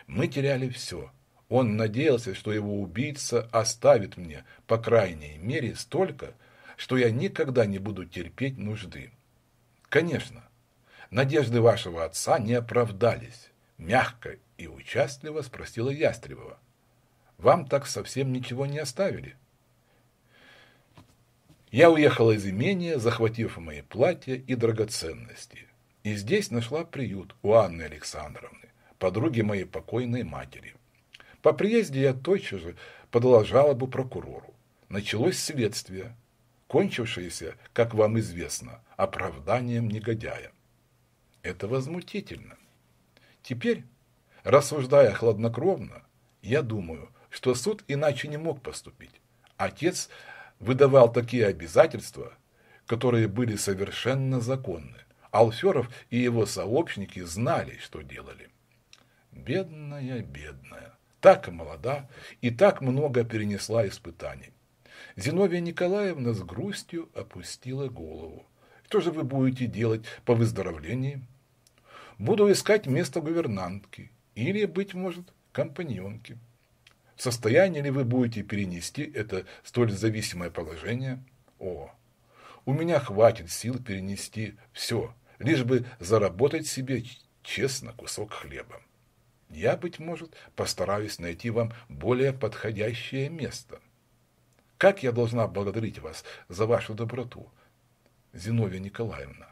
«Мы теряли все. Он надеялся, что его убийца оставит мне, по крайней мере, столько, что я никогда не буду терпеть нужды. Конечно, надежды вашего отца не оправдались», – мягко и участливо спросила Ястребова. «Вам так совсем ничего не оставили?» Я уехала из имения, захватив мои платья и драгоценности. И здесь нашла приют у Анны Александровны, подруги моей покойной матери. По приезде я точно же подала жалобу прокурору. Началось следствие, кончившееся, как вам известно, оправданием негодяя. Это возмутительно. Теперь, рассуждая хладнокровно, я думаю, что суд иначе не мог поступить. Отец выдавал такие обязательства, которые были совершенно законны. Алферов и его сообщники знали, что делали. Бедная, бедная, так молода и так много перенесла испытаний. Зиновия Николаевна с грустью опустила голову. Что же вы будете делать по выздоровлении? Буду искать место гувернантки или, быть может, компаньонки. В состоянии ли вы будете перенести это столь зависимое положение? О, у меня хватит сил перенести все, лишь бы заработать себе честно кусок хлеба. Я, быть может, постараюсь найти вам более подходящее место. Как я должна благодарить вас за вашу доброту, Зиновья Николаевна?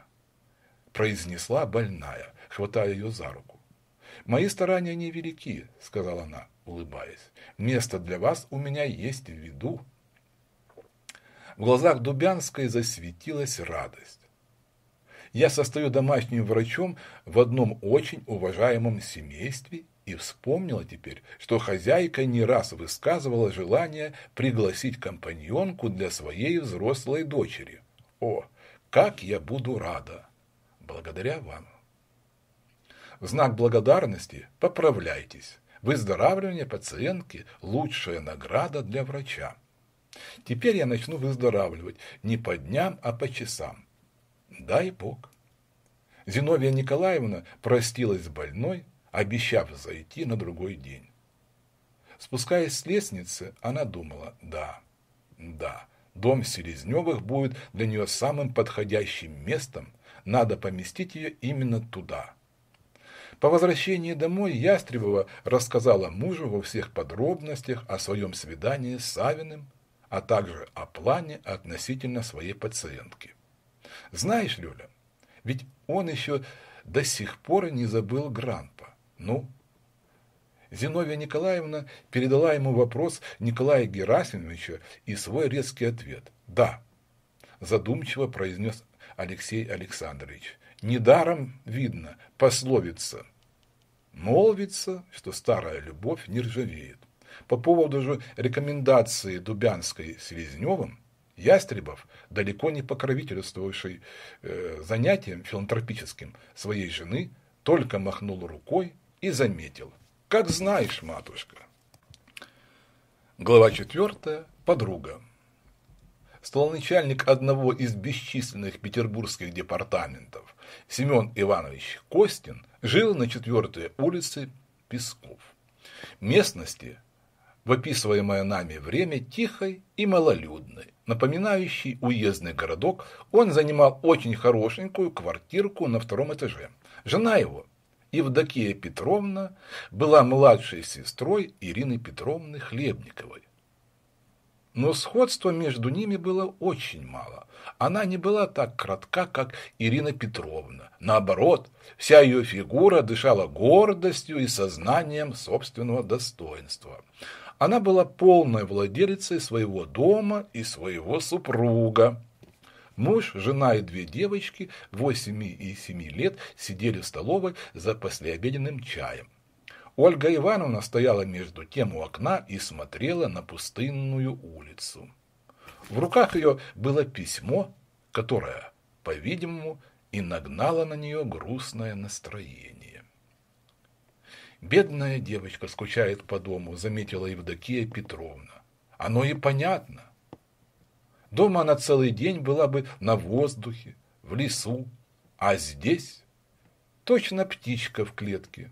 Произнесла больная, хватая ее за руку. «Мои старания невелики», — сказала она улыбаясь. «Место для вас у меня есть в виду». В глазах Дубянской засветилась радость. «Я состою домашним врачом в одном очень уважаемом семействе и вспомнила теперь, что хозяйка не раз высказывала желание пригласить компаньонку для своей взрослой дочери. О, как я буду рада! Благодаря вам! В знак благодарности поправляйтесь. Выздоравливание пациентки – лучшая награда для врача. Теперь я начну выздоравливать не по дням, а по часам. Дай Бог. Зиновия Николаевна простилась с больной, обещав зайти на другой день. Спускаясь с лестницы, она думала «да, да». Дом Селезневых будет для нее самым подходящим местом. Надо поместить ее именно туда. По возвращении домой Ястребова рассказала мужу во всех подробностях о своем свидании с Савиным, а также о плане относительно своей пациентки. «Знаешь, Люля? ведь он еще до сих пор не забыл Гранпа. Ну?» Зиновья Николаевна передала ему вопрос Николая Герасимовича и свой резкий ответ «Да», задумчиво произнес Алексей Александрович. «Недаром видно пословица Молвится, что старая любовь не ржавеет. По поводу же рекомендации Дубянской с Ястребов, далеко не покровительствовавший э, занятием филантропическим своей жены, только махнул рукой и заметил. «Как знаешь, матушка!» Глава четвертая. Подруга. Столоначальник одного из бесчисленных петербургских департаментов – Семен Иванович Костин жил на четвертой улице Песков. Местности, в описываемое нами время тихой и малолюдной, напоминающей уездный городок, он занимал очень хорошенькую квартирку на втором этаже. Жена его, Евдокия Петровна, была младшей сестрой Ирины Петровны Хлебниковой. Но сходства между ними было очень мало. Она не была так кратка, как Ирина Петровна. Наоборот, вся ее фигура дышала гордостью и сознанием собственного достоинства. Она была полной владелицей своего дома и своего супруга. Муж, жена и две девочки, 8 и 7 лет, сидели в столовой за послеобеденным чаем. Ольга Ивановна стояла между тем у окна и смотрела на пустынную улицу. В руках ее было письмо, которое, по-видимому, и нагнало на нее грустное настроение. «Бедная девочка скучает по дому», — заметила Евдокия Петровна. «Оно и понятно. Дома она целый день была бы на воздухе, в лесу, а здесь точно птичка в клетке».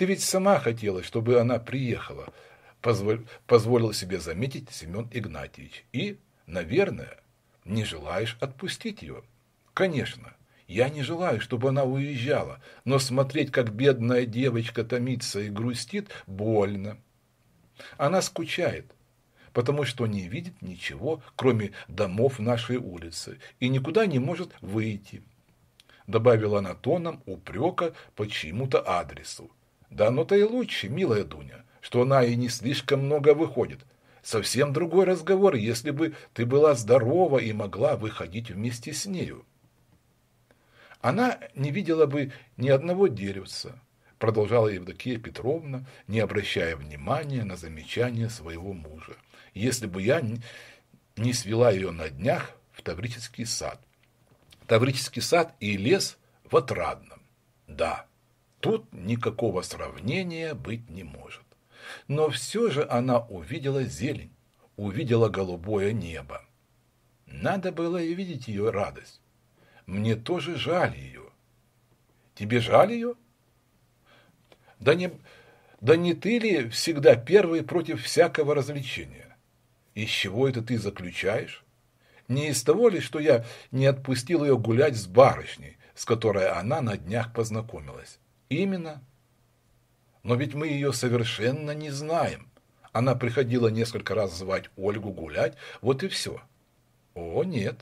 Ты ведь сама хотела, чтобы она приехала, позволь, позволил себе заметить Семен Игнатьевич. И, наверное, не желаешь отпустить ее. Конечно, я не желаю, чтобы она уезжала, но смотреть, как бедная девочка томится и грустит, больно. Она скучает, потому что не видит ничего, кроме домов нашей улицы, и никуда не может выйти. Добавила она тоном упрека по чьему-то адресу. Да ну-то и лучше, милая Дуня, что она и не слишком много выходит. Совсем другой разговор, если бы ты была здорова и могла выходить вместе с нею. Она не видела бы ни одного деревца, продолжала Евдокия Петровна, не обращая внимания на замечание своего мужа, если бы я не свела ее на днях в Таврический сад. Таврический сад и лес в Отрадном. Да, Тут никакого сравнения быть не может. Но все же она увидела зелень, увидела голубое небо. Надо было и видеть ее радость. Мне тоже жаль ее. Тебе жаль ее? Да не, да не ты ли всегда первый против всякого развлечения? Из чего это ты заключаешь? Не из того ли, что я не отпустил ее гулять с барышней, с которой она на днях познакомилась? Именно. Но ведь мы ее совершенно не знаем. Она приходила несколько раз звать Ольгу гулять, вот и все. О, нет.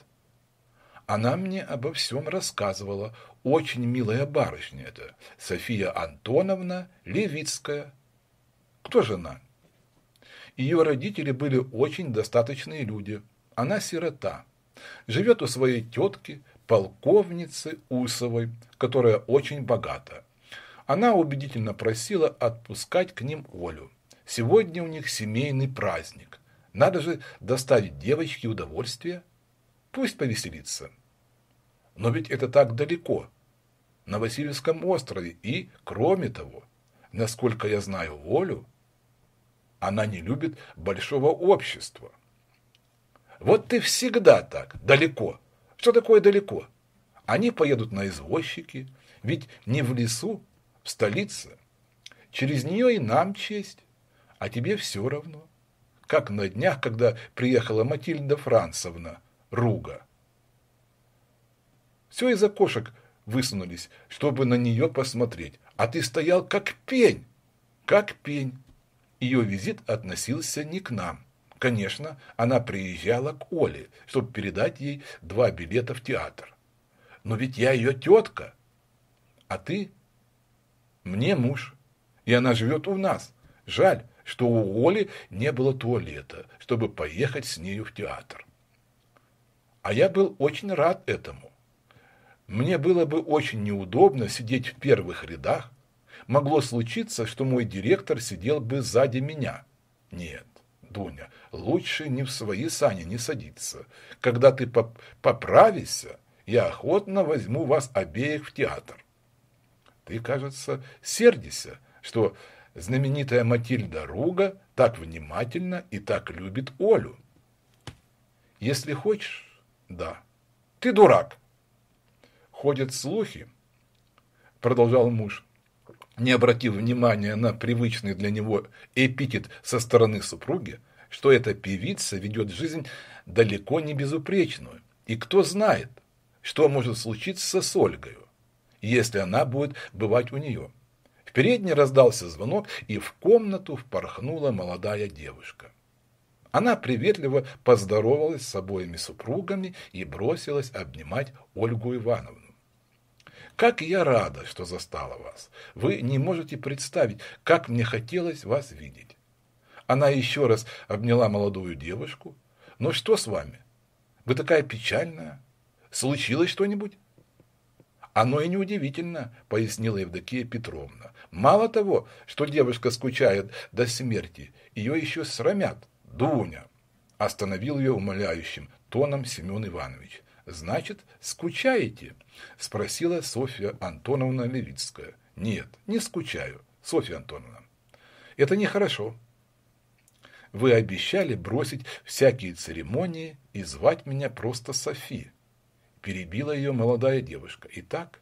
Она мне обо всем рассказывала. Очень милая барышня это. София Антоновна Левицкая. Кто же она? Ее родители были очень достаточные люди. Она сирота. Живет у своей тетки, полковницы Усовой, которая очень богата. Она убедительно просила отпускать к ним Олю. Сегодня у них семейный праздник. Надо же доставить девочке удовольствие. Пусть повеселится. Но ведь это так далеко. На Васильевском острове. И, кроме того, насколько я знаю Олю, она не любит большого общества. Вот ты всегда так, далеко. Что такое далеко? Они поедут на извозчики, ведь не в лесу, Столица. Через нее и нам честь, а тебе все равно. Как на днях, когда приехала Матильда Францевна, Руга. Все из окошек высунулись, чтобы на нее посмотреть, а ты стоял как пень, как пень. Ее визит относился не к нам. Конечно, она приезжала к Оле, чтобы передать ей два билета в театр. Но ведь я ее тетка. А ты мне муж. И она живет у нас. Жаль, что у Оли не было туалета, чтобы поехать с нею в театр. А я был очень рад этому. Мне было бы очень неудобно сидеть в первых рядах. Могло случиться, что мой директор сидел бы сзади меня. Нет, Дуня, лучше не в свои сани не садиться. Когда ты поп поправишься, я охотно возьму вас обеих в театр. Ты, кажется, сердишься, что знаменитая Матильда Руга так внимательно и так любит Олю. Если хочешь, да. Ты дурак. Ходят слухи, продолжал муж, не обратив внимания на привычный для него эпитет со стороны супруги, что эта певица ведет жизнь далеко не безупречную. И кто знает, что может случиться с Ольгою если она будет бывать у нее. В передней раздался звонок, и в комнату впорхнула молодая девушка. Она приветливо поздоровалась с обоими супругами и бросилась обнимать Ольгу Ивановну. «Как я рада, что застала вас! Вы не можете представить, как мне хотелось вас видеть!» Она еще раз обняла молодую девушку. «Но «Ну что с вами? Вы такая печальная? Случилось что-нибудь?» Оно и неудивительно, пояснила Евдокия Петровна. Мало того, что девушка скучает до смерти, ее еще срамят. Дуня. Остановил ее умоляющим тоном Семен Иванович. «Значит, скучаете?» – спросила Софья Антоновна Левицкая. «Нет, не скучаю, Софья Антоновна. Это нехорошо. Вы обещали бросить всякие церемонии и звать меня просто Софи перебила ее молодая девушка. Итак,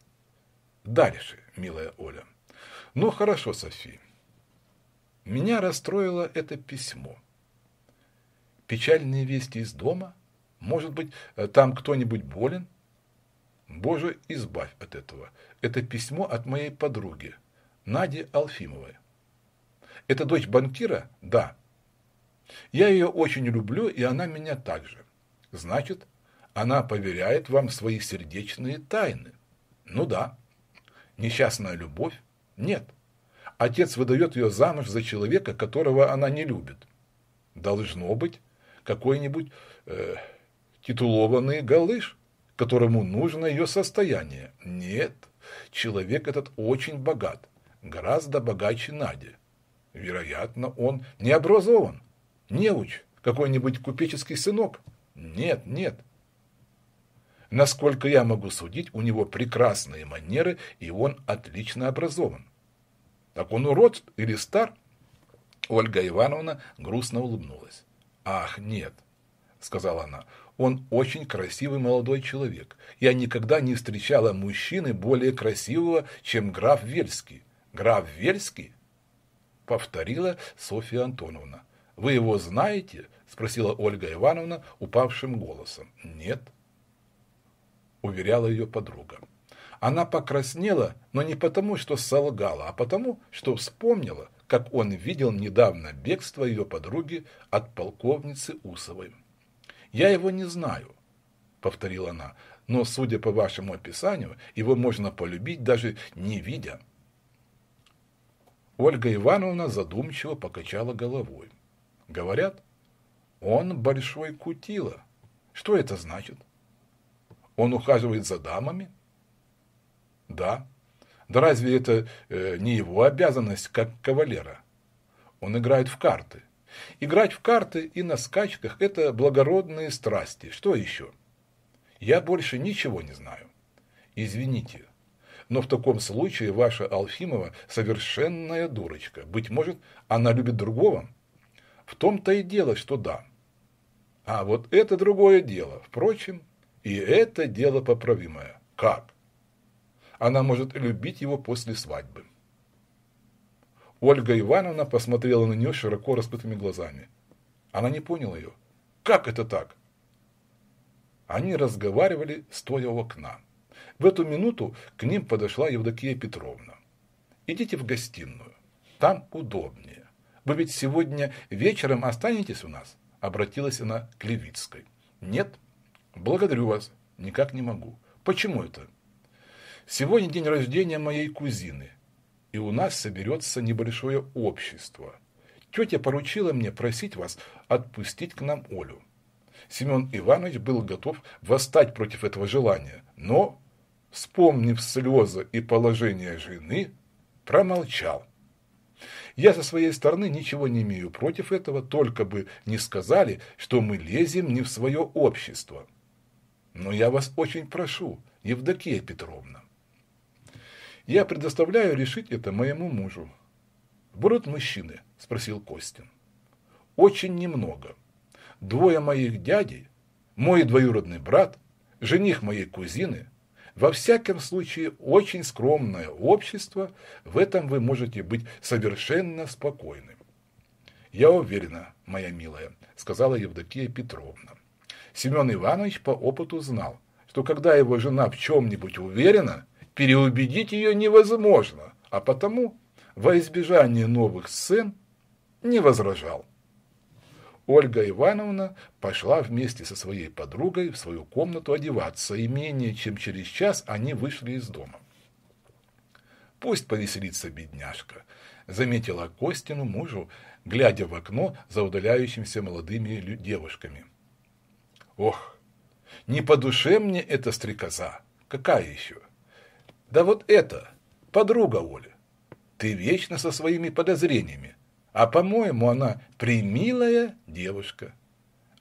дальше, милая Оля. Ну, хорошо, Софи. Меня расстроило это письмо. Печальные вести из дома? Может быть, э, там кто-нибудь болен? Боже, избавь от этого. Это письмо от моей подруги, Нади Алфимовой. Это дочь банкира? Да. Я ее очень люблю, и она меня также. Значит, она поверяет вам свои сердечные тайны. Ну да. Несчастная любовь? Нет. Отец выдает ее замуж за человека, которого она не любит. Должно быть какой-нибудь э, титулованный галыш, которому нужно ее состояние. Нет, человек этот очень богат, гораздо богаче Нади. Вероятно, он не образован, неуч, какой-нибудь купеческий сынок. Нет, нет, Насколько я могу судить, у него прекрасные манеры, и он отлично образован. Так он урод или стар? Ольга Ивановна грустно улыбнулась. Ах, нет, сказала она, он очень красивый молодой человек. Я никогда не встречала мужчины более красивого, чем граф Вельский. Граф Вельский? Повторила Софья Антоновна. Вы его знаете? Спросила Ольга Ивановна упавшим голосом. Нет уверяла ее подруга. Она покраснела, но не потому, что солгала, а потому, что вспомнила, как он видел недавно бегство ее подруги от полковницы Усовой. «Я его не знаю», — повторила она, — «но, судя по вашему описанию, его можно полюбить, даже не видя». Ольга Ивановна задумчиво покачала головой. «Говорят, он большой кутила. Что это значит?» Он ухаживает за дамами? Да. Да разве это э, не его обязанность, как кавалера? Он играет в карты. Играть в карты и на скачках – это благородные страсти. Что еще? Я больше ничего не знаю. Извините, но в таком случае ваша Алфимова совершенная дурочка. Быть может, она любит другого? В том-то и дело, что да. А вот это другое дело. Впрочем, и это дело поправимое. Как? Она может любить его после свадьбы. Ольга Ивановна посмотрела на нее широко раскрытыми глазами. Она не поняла ее. Как это так? Они разговаривали, стоя у окна. В эту минуту к ним подошла Евдокия Петровна. «Идите в гостиную. Там удобнее. Вы ведь сегодня вечером останетесь у нас?» Обратилась она к Левицкой. «Нет», Благодарю вас. Никак не могу. Почему это? Сегодня день рождения моей кузины. И у нас соберется небольшое общество. Тетя поручила мне просить вас отпустить к нам Олю. Семен Иванович был готов восстать против этого желания, но, вспомнив слезы и положение жены, промолчал. Я со своей стороны ничего не имею против этого, только бы не сказали, что мы лезем не в свое общество. Но я вас очень прошу, Евдокия Петровна. Я предоставляю решить это моему мужу. Будут мужчины? Спросил Костин. Очень немного. Двое моих дядей, мой двоюродный брат, жених моей кузины. Во всяком случае, очень скромное общество, в этом вы можете быть совершенно спокойны. «Я уверена, моя милая», – сказала Евдокия Петровна. Семен Иванович по опыту знал, что когда его жена в чем-нибудь уверена, переубедить ее невозможно, а потому во избежание новых сцен не возражал. Ольга Ивановна пошла вместе со своей подругой в свою комнату одеваться, и менее чем через час они вышли из дома. «Пусть повеселится бедняжка», — заметила Костину мужу, глядя в окно за удаляющимися молодыми девушками. Ох, не по душе мне эта стрекоза. Какая еще? Да вот это, подруга Оля. Ты вечно со своими подозрениями. А по-моему, она примилая девушка.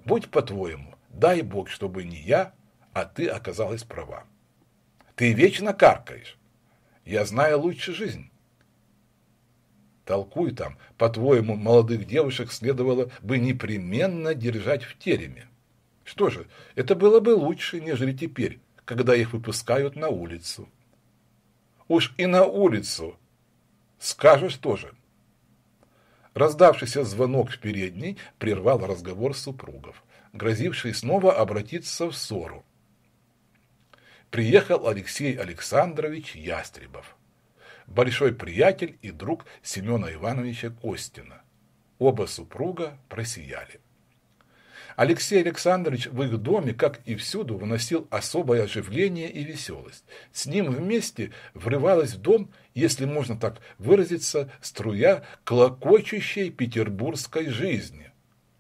Будь по-твоему, дай бог, чтобы не я, а ты оказалась права. Ты вечно каркаешь. Я знаю лучше жизнь. Толкуй там, по-твоему, молодых девушек следовало бы непременно держать в тереме. Что же, это было бы лучше, нежели теперь, когда их выпускают на улицу. Уж и на улицу. Скажешь тоже. Раздавшийся звонок в передней прервал разговор супругов, грозивший снова обратиться в ссору. Приехал Алексей Александрович Ястребов, большой приятель и друг Семена Ивановича Костина. Оба супруга просияли. Алексей Александрович в их доме, как и всюду, вносил особое оживление и веселость. С ним вместе врывалась в дом, если можно так выразиться, струя клокочущей петербургской жизни.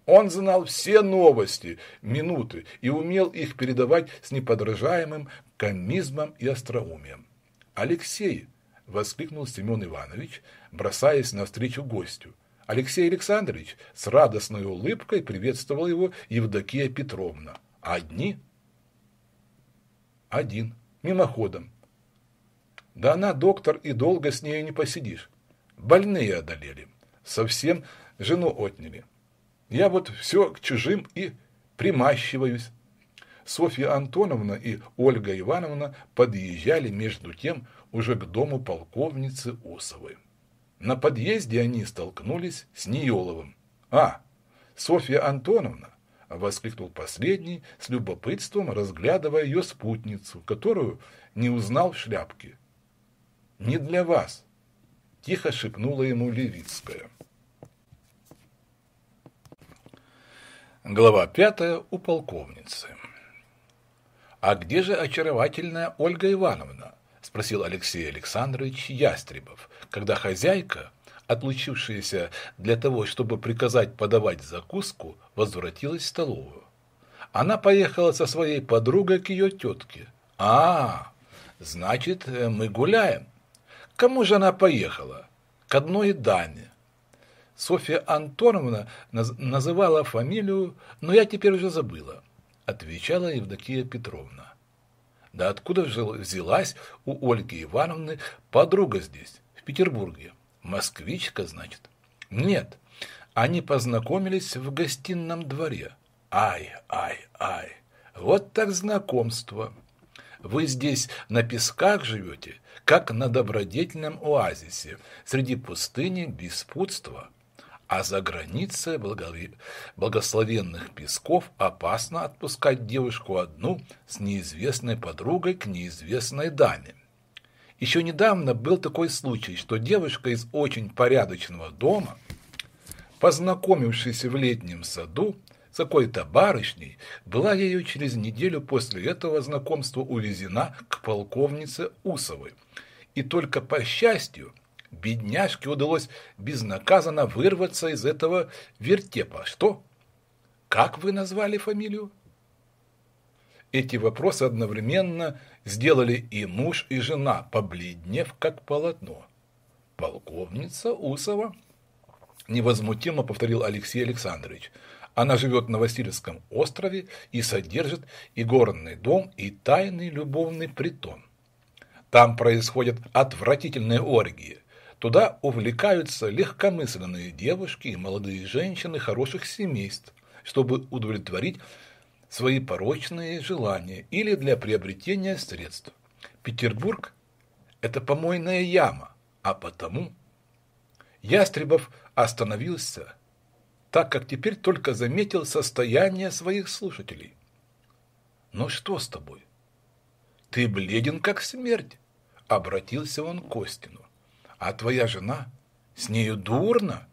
Он знал все новости, минуты и умел их передавать с неподражаемым комизмом и остроумием. «Алексей!» – воскликнул Семен Иванович, бросаясь навстречу гостю – Алексей Александрович с радостной улыбкой приветствовал его Евдокия Петровна. Одни? Один. Мимоходом. Да она доктор, и долго с нею не посидишь. Больные одолели. Совсем жену отняли. Я вот все к чужим и примащиваюсь. Софья Антоновна и Ольга Ивановна подъезжали между тем уже к дому полковницы Усовой. На подъезде они столкнулись с Ниеловым. «А, Софья Антоновна!» — воскликнул последний, с любопытством разглядывая ее спутницу, которую не узнал в шляпке. «Не для вас!» — тихо шепнула ему Левицкая. Глава пятая у полковницы. «А где же очаровательная Ольга Ивановна?» спросил Алексей Александрович Ястребов, когда хозяйка, отлучившаяся для того, чтобы приказать подавать закуску, возвратилась в столовую. Она поехала со своей подругой к ее тетке. «А, значит, э, мы гуляем. Кому же она поехала? К одной даме». Софья Антоновна называла фамилию, но я теперь уже забыла, отвечала Евдокия Петровна. Да откуда взялась у Ольги Ивановны подруга здесь, в Петербурге? Москвичка, значит? Нет, они познакомились в гостином дворе. Ай, ай, ай, вот так знакомство. Вы здесь на песках живете, как на добродетельном оазисе, среди пустыни, беспутства. А за границей благословенных песков опасно отпускать девушку одну с неизвестной подругой к неизвестной даме. Еще недавно был такой случай, что девушка из очень порядочного дома, познакомившись в летнем саду с какой-то барышней, была ее через неделю после этого знакомства увезена к полковнице Усовой. И только по счастью – Бедняжке удалось безнаказанно вырваться из этого вертепа. Что? Как вы назвали фамилию? Эти вопросы одновременно сделали и муж, и жена, побледнев как полотно. Полковница Усова, невозмутимо повторил Алексей Александрович. Она живет на Васильевском острове и содержит и горный дом, и тайный любовный притон. Там происходят отвратительные оргии. Туда увлекаются легкомысленные девушки и молодые женщины хороших семейств, чтобы удовлетворить свои порочные желания или для приобретения средств. Петербург – это помойная яма, а потому Ястребов остановился, так как теперь только заметил состояние своих слушателей. «Ну что с тобой? Ты бледен, как смерть!» – обратился он к Костину а твоя жена? С нею дурно?»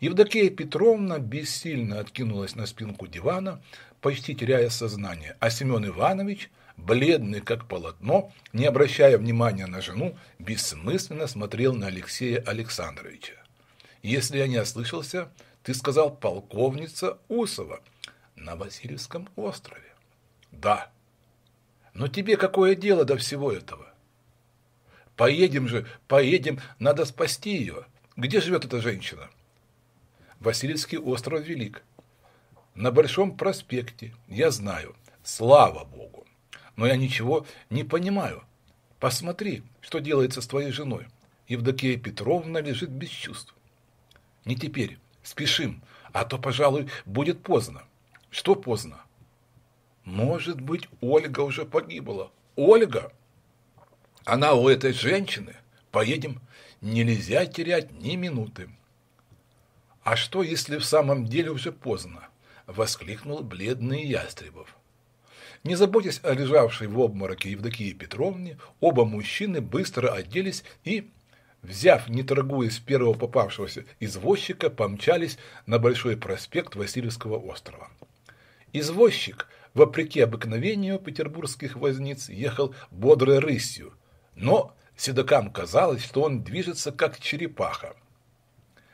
Евдокия Петровна бессильно откинулась на спинку дивана, почти теряя сознание, а Семен Иванович, бледный как полотно, не обращая внимания на жену, бессмысленно смотрел на Алексея Александровича. «Если я не ослышался, ты сказал полковница Усова на Васильевском острове». «Да». «Но тебе какое дело до всего этого?» Поедем же, поедем, надо спасти ее. Где живет эта женщина? Васильевский остров велик. На Большом проспекте, я знаю, слава Богу. Но я ничего не понимаю. Посмотри, что делается с твоей женой. Евдокия Петровна лежит без чувств. Не теперь, спешим, а то, пожалуй, будет поздно. Что поздно? Может быть, Ольга уже погибла. Ольга? Она у этой женщины. Поедем. Нельзя терять ни минуты. А что, если в самом деле уже поздно? Воскликнул бледный Ястребов. Не заботясь о лежавшей в обмороке Евдокии Петровне, оба мужчины быстро оделись и, взяв, не торгуясь первого попавшегося извозчика, помчались на Большой проспект Васильевского острова. Извозчик, вопреки обыкновению петербургских возниц, ехал бодрой рысью – но седокам казалось, что он движется как черепаха.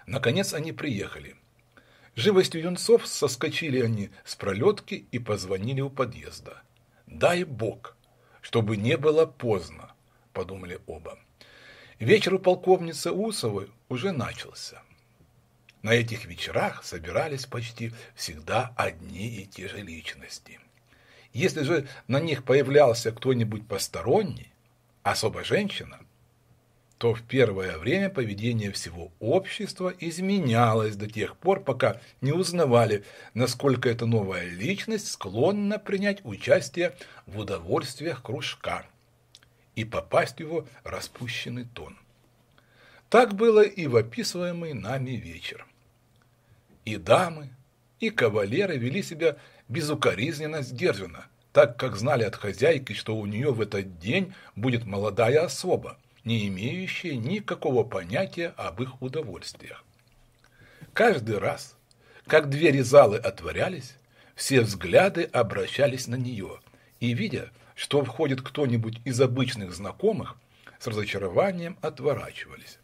Наконец они приехали. Живостью юнцов соскочили они с пролетки и позвонили у подъезда. «Дай Бог, чтобы не было поздно», – подумали оба. Вечер у полковницы Усовой уже начался. На этих вечерах собирались почти всегда одни и те же личности. Если же на них появлялся кто-нибудь посторонний, особо женщина, то в первое время поведение всего общества изменялось до тех пор, пока не узнавали, насколько эта новая личность склонна принять участие в удовольствиях кружка и попасть в его распущенный тон. Так было и в описываемый нами вечер. И дамы, и кавалеры вели себя безукоризненно сдержанно, так как знали от хозяйки, что у нее в этот день будет молодая особа, не имеющая никакого понятия об их удовольствиях. Каждый раз, как двери залы отворялись, все взгляды обращались на нее, и, видя, что входит кто-нибудь из обычных знакомых, с разочарованием отворачивались.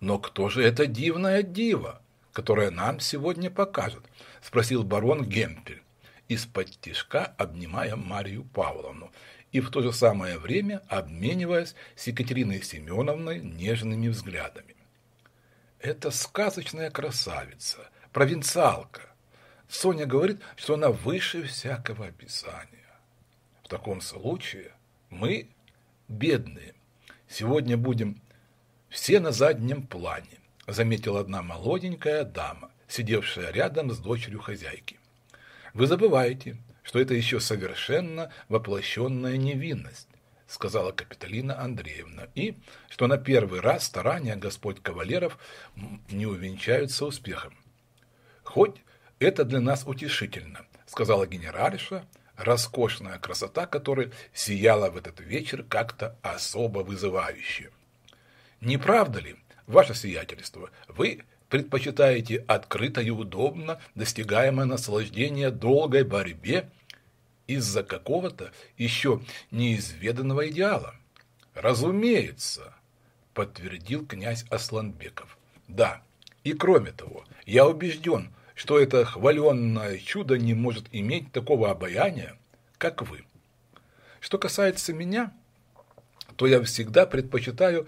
«Но кто же эта дивная дива, которая нам сегодня покажет?» – спросил барон Гемпель из-под тишка обнимая Марию Павловну и в то же самое время обмениваясь с Екатериной Семеновной нежными взглядами. Это сказочная красавица, провинциалка. Соня говорит, что она выше всякого описания. В таком случае мы, бедные, сегодня будем все на заднем плане, заметила одна молоденькая дама, сидевшая рядом с дочерью хозяйки. Вы забываете, что это еще совершенно воплощенная невинность, сказала Капитолина Андреевна, и что на первый раз старания господь кавалеров не увенчаются успехом. Хоть это для нас утешительно, сказала генеральша, роскошная красота которой сияла в этот вечер как-то особо вызывающе. Не правда ли, ваше сиятельство, вы предпочитаете открыто и удобно достигаемое наслаждение долгой борьбе из-за какого-то еще неизведанного идеала. Разумеется, подтвердил князь Асланбеков. Да, и кроме того, я убежден, что это хваленное чудо не может иметь такого обаяния, как вы. Что касается меня, то я всегда предпочитаю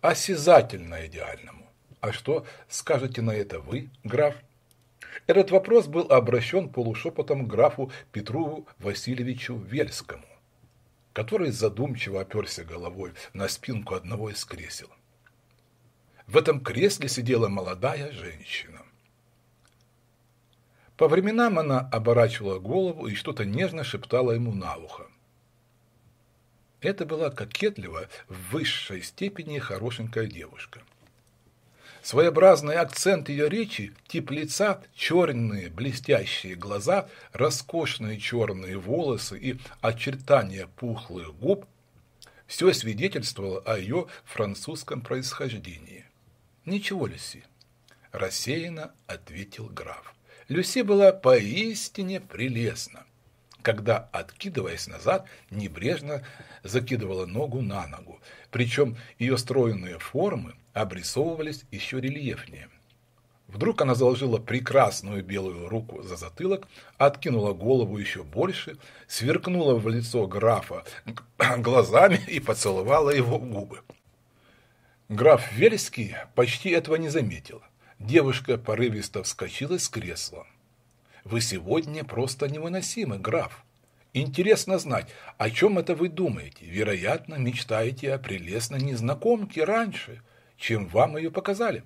осязательно идеальному. А что скажете на это вы, граф? Этот вопрос был обращен полушепотом графу Петру Васильевичу Вельскому, который задумчиво оперся головой на спинку одного из кресел. В этом кресле сидела молодая женщина. По временам она оборачивала голову и что-то нежно шептала ему на ухо. Это была кокетливая в высшей степени хорошенькая девушка – Своеобразный акцент ее речи, тип лица, черные блестящие глаза, роскошные черные волосы и очертания пухлых губ – все свидетельствовало о ее французском происхождении. «Ничего, Люси», – рассеянно ответил граф. Люси была поистине прелестна, когда, откидываясь назад, небрежно закидывала ногу на ногу, причем ее стройные формы – обрисовывались еще рельефнее. Вдруг она заложила прекрасную белую руку за затылок, откинула голову еще больше, сверкнула в лицо графа <coughs> глазами и поцеловала его в губы. Граф Вельский почти этого не заметил. Девушка порывисто вскочила с кресла. «Вы сегодня просто невыносимы, граф. Интересно знать, о чем это вы думаете? Вероятно, мечтаете о прелестной незнакомке раньше, чем вам ее показали.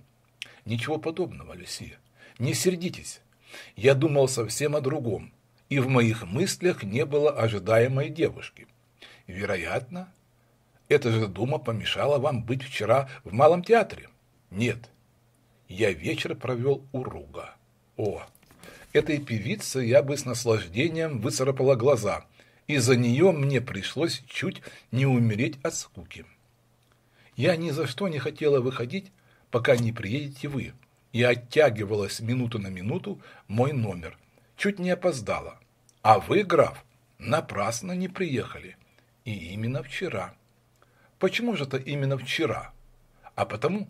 Ничего подобного, Люсия. Не сердитесь. Я думал совсем о другом, и в моих мыслях не было ожидаемой девушки. Вероятно, эта же дума помешала вам быть вчера в Малом театре. Нет, я вечер провел у Руга. О, этой певице я бы с наслаждением выцарапала глаза, и за нее мне пришлось чуть не умереть от скуки. Я ни за что не хотела выходить, пока не приедете вы. И оттягивалась минуту на минуту мой номер. Чуть не опоздала. А вы, граф, напрасно не приехали. И именно вчера. Почему же это именно вчера? А потому,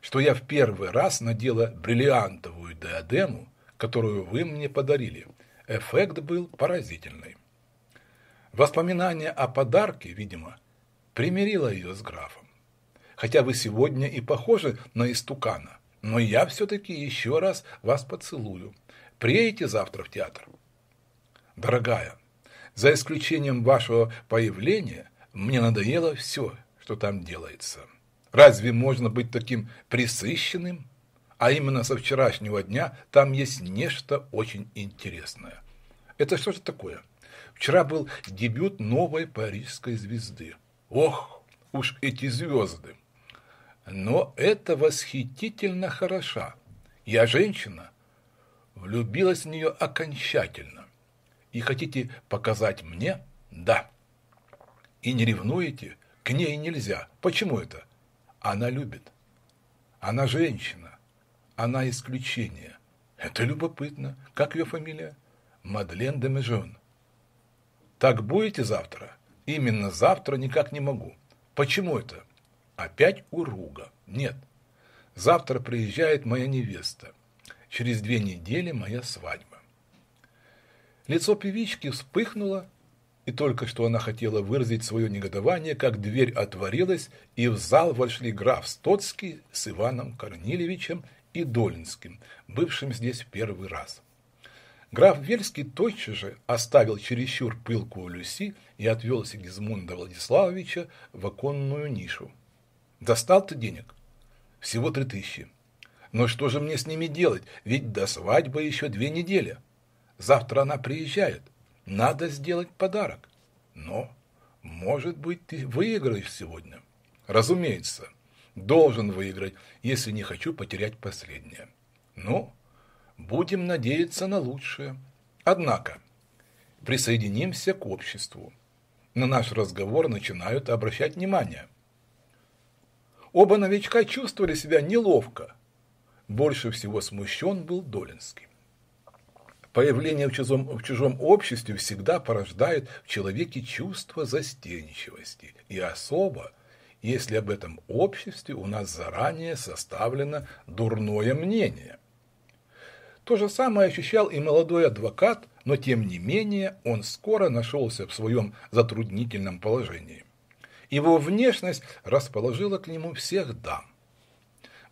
что я в первый раз надела бриллиантовую диадему, которую вы мне подарили. Эффект был поразительный. Воспоминание о подарке, видимо, примирило ее с графом хотя вы сегодня и похожи на истукана. Но я все-таки еще раз вас поцелую. Приедете завтра в театр? Дорогая, за исключением вашего появления, мне надоело все, что там делается. Разве можно быть таким присыщенным? А именно со вчерашнего дня там есть нечто очень интересное. Это что же такое? Вчера был дебют новой парижской звезды. Ох, уж эти звезды! Но это восхитительно хороша. Я женщина. Влюбилась в нее окончательно. И хотите показать мне? Да. И не ревнуете? К ней нельзя. Почему это? Она любит. Она женщина. Она исключение. Это любопытно. Как ее фамилия? Мадлен де Межон. Так будете завтра? Именно завтра никак не могу. Почему это? Опять Уруга? Нет. Завтра приезжает моя невеста. Через две недели моя свадьба. Лицо певички вспыхнуло, и только что она хотела выразить свое негодование, как дверь отворилась, и в зал вошли граф Стоцкий с Иваном Корнилевичем и Долинским, бывшим здесь первый раз. Граф Вельский тотчас же оставил чересчур пылкую Люси и отвел Сигизмунда Владиславовича в оконную нишу. Достал ты денег? Всего три тысячи. Но что же мне с ними делать? Ведь до свадьбы еще две недели. Завтра она приезжает. Надо сделать подарок. Но, может быть, ты выиграешь сегодня. Разумеется, должен выиграть, если не хочу потерять последнее. Ну, будем надеяться на лучшее. Однако, присоединимся к обществу. На наш разговор начинают обращать внимание – Оба новичка чувствовали себя неловко. Больше всего смущен был Долинский. Появление в чужом, в чужом обществе всегда порождает в человеке чувство застенчивости, и особо, если об этом обществе у нас заранее составлено дурное мнение. То же самое ощущал и молодой адвокат, но тем не менее он скоро нашелся в своем затруднительном положении. Его внешность расположила к нему всех дам.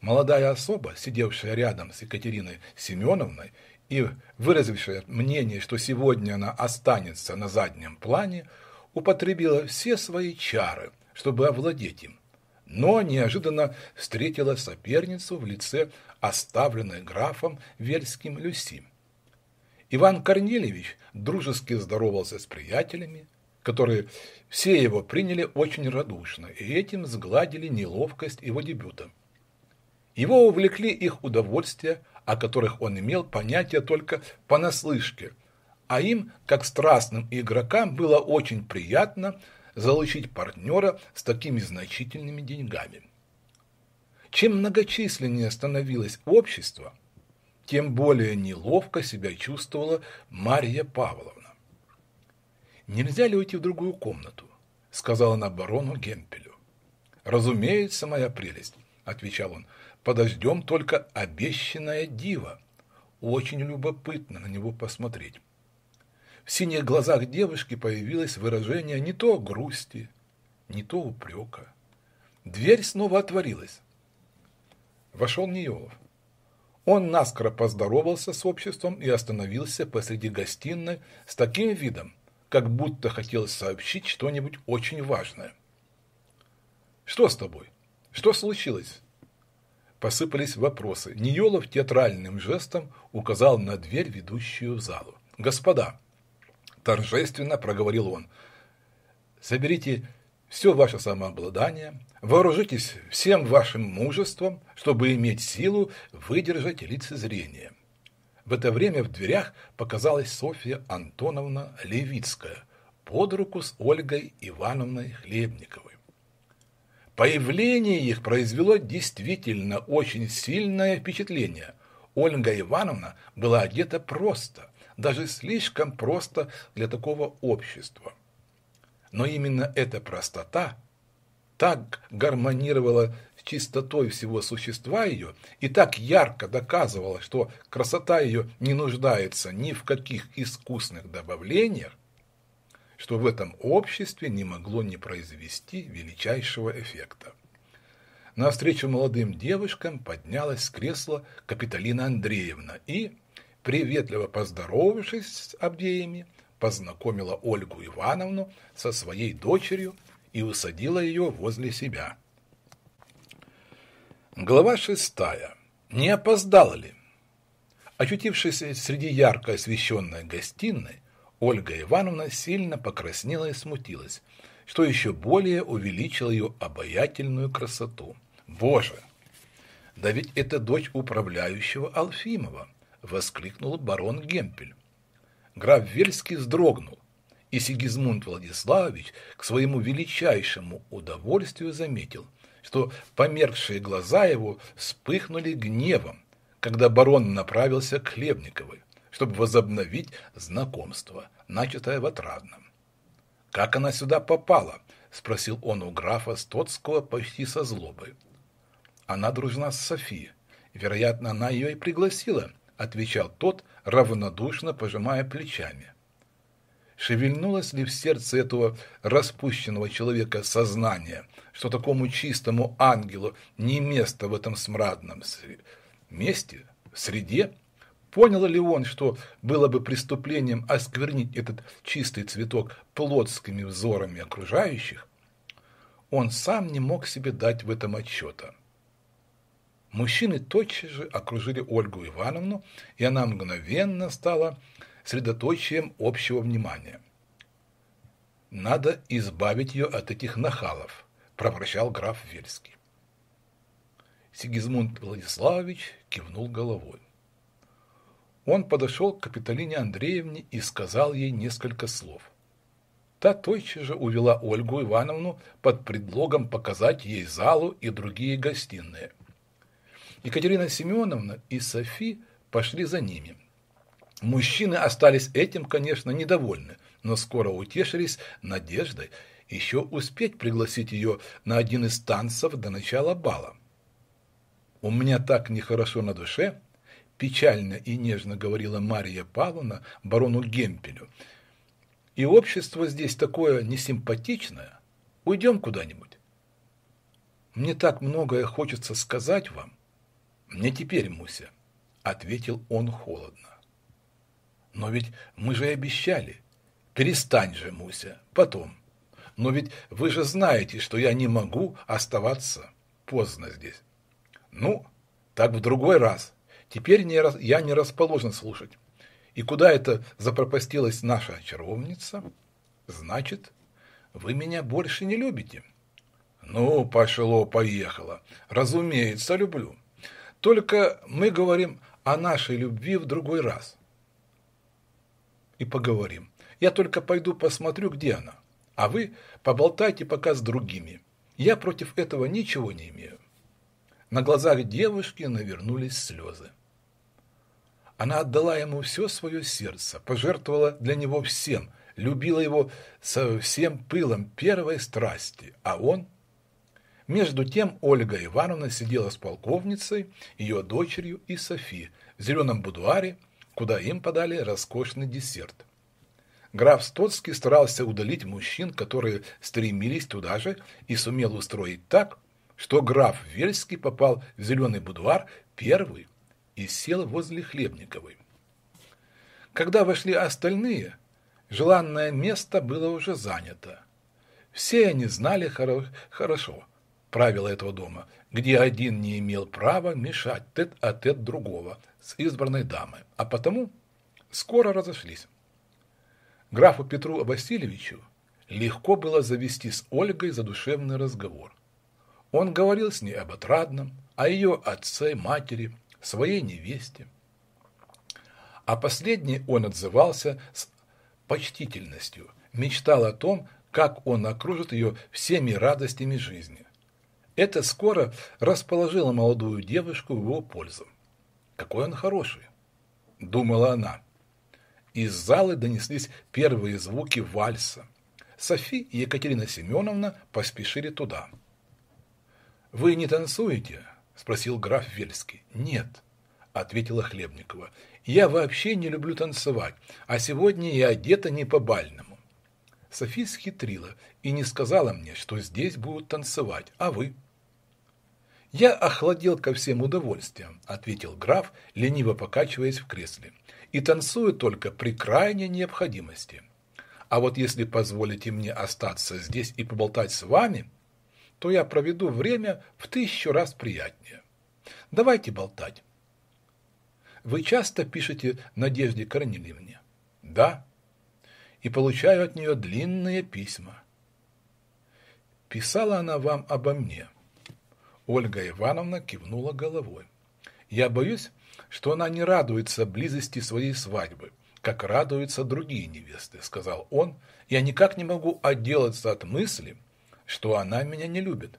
Молодая особа, сидевшая рядом с Екатериной Семеновной и выразившая мнение, что сегодня она останется на заднем плане, употребила все свои чары, чтобы овладеть им, но неожиданно встретила соперницу в лице оставленной графом Вельским Люси. Иван Корнилевич дружески здоровался с приятелями, которые все его приняли очень радушно и этим сгладили неловкость его дебюта. Его увлекли их удовольствия, о которых он имел понятие только понаслышке, а им, как страстным игрокам, было очень приятно залучить партнера с такими значительными деньгами. Чем многочисленнее становилось общество, тем более неловко себя чувствовала Марья Павловна нельзя ли уйти в другую комнату?» — сказала она барону Гемпелю. «Разумеется, моя прелесть», — отвечал он, — «подождем только обещанное диво. Очень любопытно на него посмотреть». В синих глазах девушки появилось выражение не то грусти, не то упрека. Дверь снова отворилась. Вошел Ниелов. Он наскоро поздоровался с обществом и остановился посреди гостиной с таким видом, как будто хотелось сообщить что-нибудь очень важное. «Что с тобой? Что случилось?» Посыпались вопросы. Ниелов театральным жестом указал на дверь, ведущую в залу. «Господа!» – торжественно проговорил он. «Соберите все ваше самообладание, вооружитесь всем вашим мужеством, чтобы иметь силу выдержать лицезрение. В это время в дверях показалась Софья Антоновна Левицкая под руку с Ольгой Ивановной Хлебниковой. Появление их произвело действительно очень сильное впечатление. Ольга Ивановна была одета просто, даже слишком просто для такого общества. Но именно эта простота так гармонировала чистотой всего существа ее и так ярко доказывала, что красота ее не нуждается ни в каких искусных добавлениях, что в этом обществе не могло не произвести величайшего эффекта. На встречу молодым девушкам поднялась с кресла Капитолина Андреевна и, приветливо поздоровавшись с обеими, познакомила Ольгу Ивановну со своей дочерью и усадила ее возле себя. Глава шестая. Не опоздала ли? Очутившись среди ярко освещенной гостиной, Ольга Ивановна сильно покраснела и смутилась, что еще более увеличило ее обаятельную красоту. «Боже! Да ведь это дочь управляющего Алфимова!» – воскликнул барон Гемпель. Граф Вельский вздрогнул, и Сигизмунд Владиславович к своему величайшему удовольствию заметил – что померкшие глаза его вспыхнули гневом, когда барон направился к Хлебниковой, чтобы возобновить знакомство, начатое в Отрадном. «Как она сюда попала?» – спросил он у графа Стоцкого почти со злобой. «Она дружна с Софией. Вероятно, она ее и пригласила», – отвечал тот, равнодушно пожимая плечами. Шевельнулось ли в сердце этого распущенного человека сознание, что такому чистому ангелу не место в этом смрадном месте, среде? Понял ли он, что было бы преступлением осквернить этот чистый цветок плотскими взорами окружающих? Он сам не мог себе дать в этом отчета. Мужчины тотчас же окружили Ольгу Ивановну, и она мгновенно стала средоточием общего внимания. Надо избавить ее от этих нахалов проворчал граф Вельский. Сигизмунд Владиславович кивнул головой. Он подошел к Капитолине Андреевне и сказал ей несколько слов. Та тотчас же увела Ольгу Ивановну под предлогом показать ей залу и другие гостиные. Екатерина Семеновна и Софи пошли за ними. Мужчины остались этим, конечно, недовольны, но скоро утешились надеждой еще успеть пригласить ее на один из танцев до начала бала. «У меня так нехорошо на душе», – печально и нежно говорила Мария Павловна барону Гемпелю. «И общество здесь такое несимпатичное. Уйдем куда-нибудь. Мне так многое хочется сказать вам. Мне теперь, Муся», – ответил он холодно. «Но ведь мы же обещали. Перестань же, Муся, потом». Но ведь вы же знаете, что я не могу оставаться поздно здесь. Ну, так в другой раз. Теперь не, я не расположен слушать. И куда это запропастилась наша чаровница? Значит, вы меня больше не любите. Ну, пошло, поехало. Разумеется, люблю. Только мы говорим о нашей любви в другой раз. И поговорим. Я только пойду посмотрю, где она а вы поболтайте пока с другими. Я против этого ничего не имею». На глазах девушки навернулись слезы. Она отдала ему все свое сердце, пожертвовала для него всем, любила его со всем пылом первой страсти, а он... Между тем Ольга Ивановна сидела с полковницей, ее дочерью и Софи в зеленом будуаре, куда им подали роскошный десерт граф Стоцкий старался удалить мужчин, которые стремились туда же, и сумел устроить так, что граф Вельский попал в Зеленый будуар первый и сел возле Хлебниковой. Когда вошли остальные, желанное место было уже занято. Все они знали хоро хорошо правила этого дома, где один не имел права мешать тет-а-тет -а -тет другого с избранной дамой, а потому скоро разошлись. Графу Петру Васильевичу легко было завести с Ольгой задушевный разговор. Он говорил с ней об отрадном, о ее отце, матери, своей невесте. О а последней он отзывался с почтительностью, мечтал о том, как он окружит ее всеми радостями жизни. Это скоро расположило молодую девушку в его пользу. «Какой он хороший!» – думала она – из залы донеслись первые звуки вальса. Софи и Екатерина Семеновна поспешили туда. «Вы не танцуете?» – спросил граф Вельский. «Нет», – ответила Хлебникова. «Я вообще не люблю танцевать, а сегодня я одета не по-бальному». Софи схитрила и не сказала мне, что здесь будут танцевать, а вы? «Я охладел ко всем удовольствиям», – ответил граф, лениво покачиваясь в кресле и танцую только при крайней необходимости. А вот если позволите мне остаться здесь и поболтать с вами, то я проведу время в тысячу раз приятнее. Давайте болтать. Вы часто пишете Надежде Корнелевне? Да. И получаю от нее длинные письма. Писала она вам обо мне. Ольга Ивановна кивнула головой. Я боюсь, что она не радуется близости своей свадьбы, как радуются другие невесты», — сказал он. «Я никак не могу отделаться от мысли, что она меня не любит.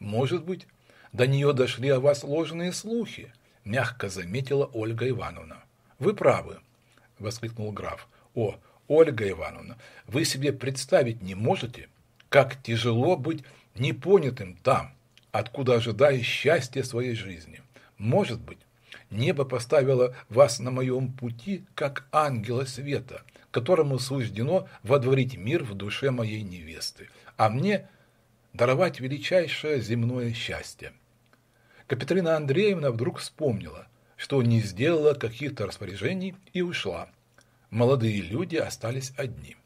Может быть, до нее дошли о вас ложные слухи», — мягко заметила Ольга Ивановна. «Вы правы», — воскликнул граф. «О, Ольга Ивановна, вы себе представить не можете, как тяжело быть непонятым там, откуда ожидаешь счастья своей жизни. Может быть, Небо поставило вас на моем пути, как ангела света, которому суждено водворить мир в душе моей невесты, а мне даровать величайшее земное счастье. Капитрина Андреевна вдруг вспомнила, что не сделала каких-то распоряжений и ушла. Молодые люди остались одни.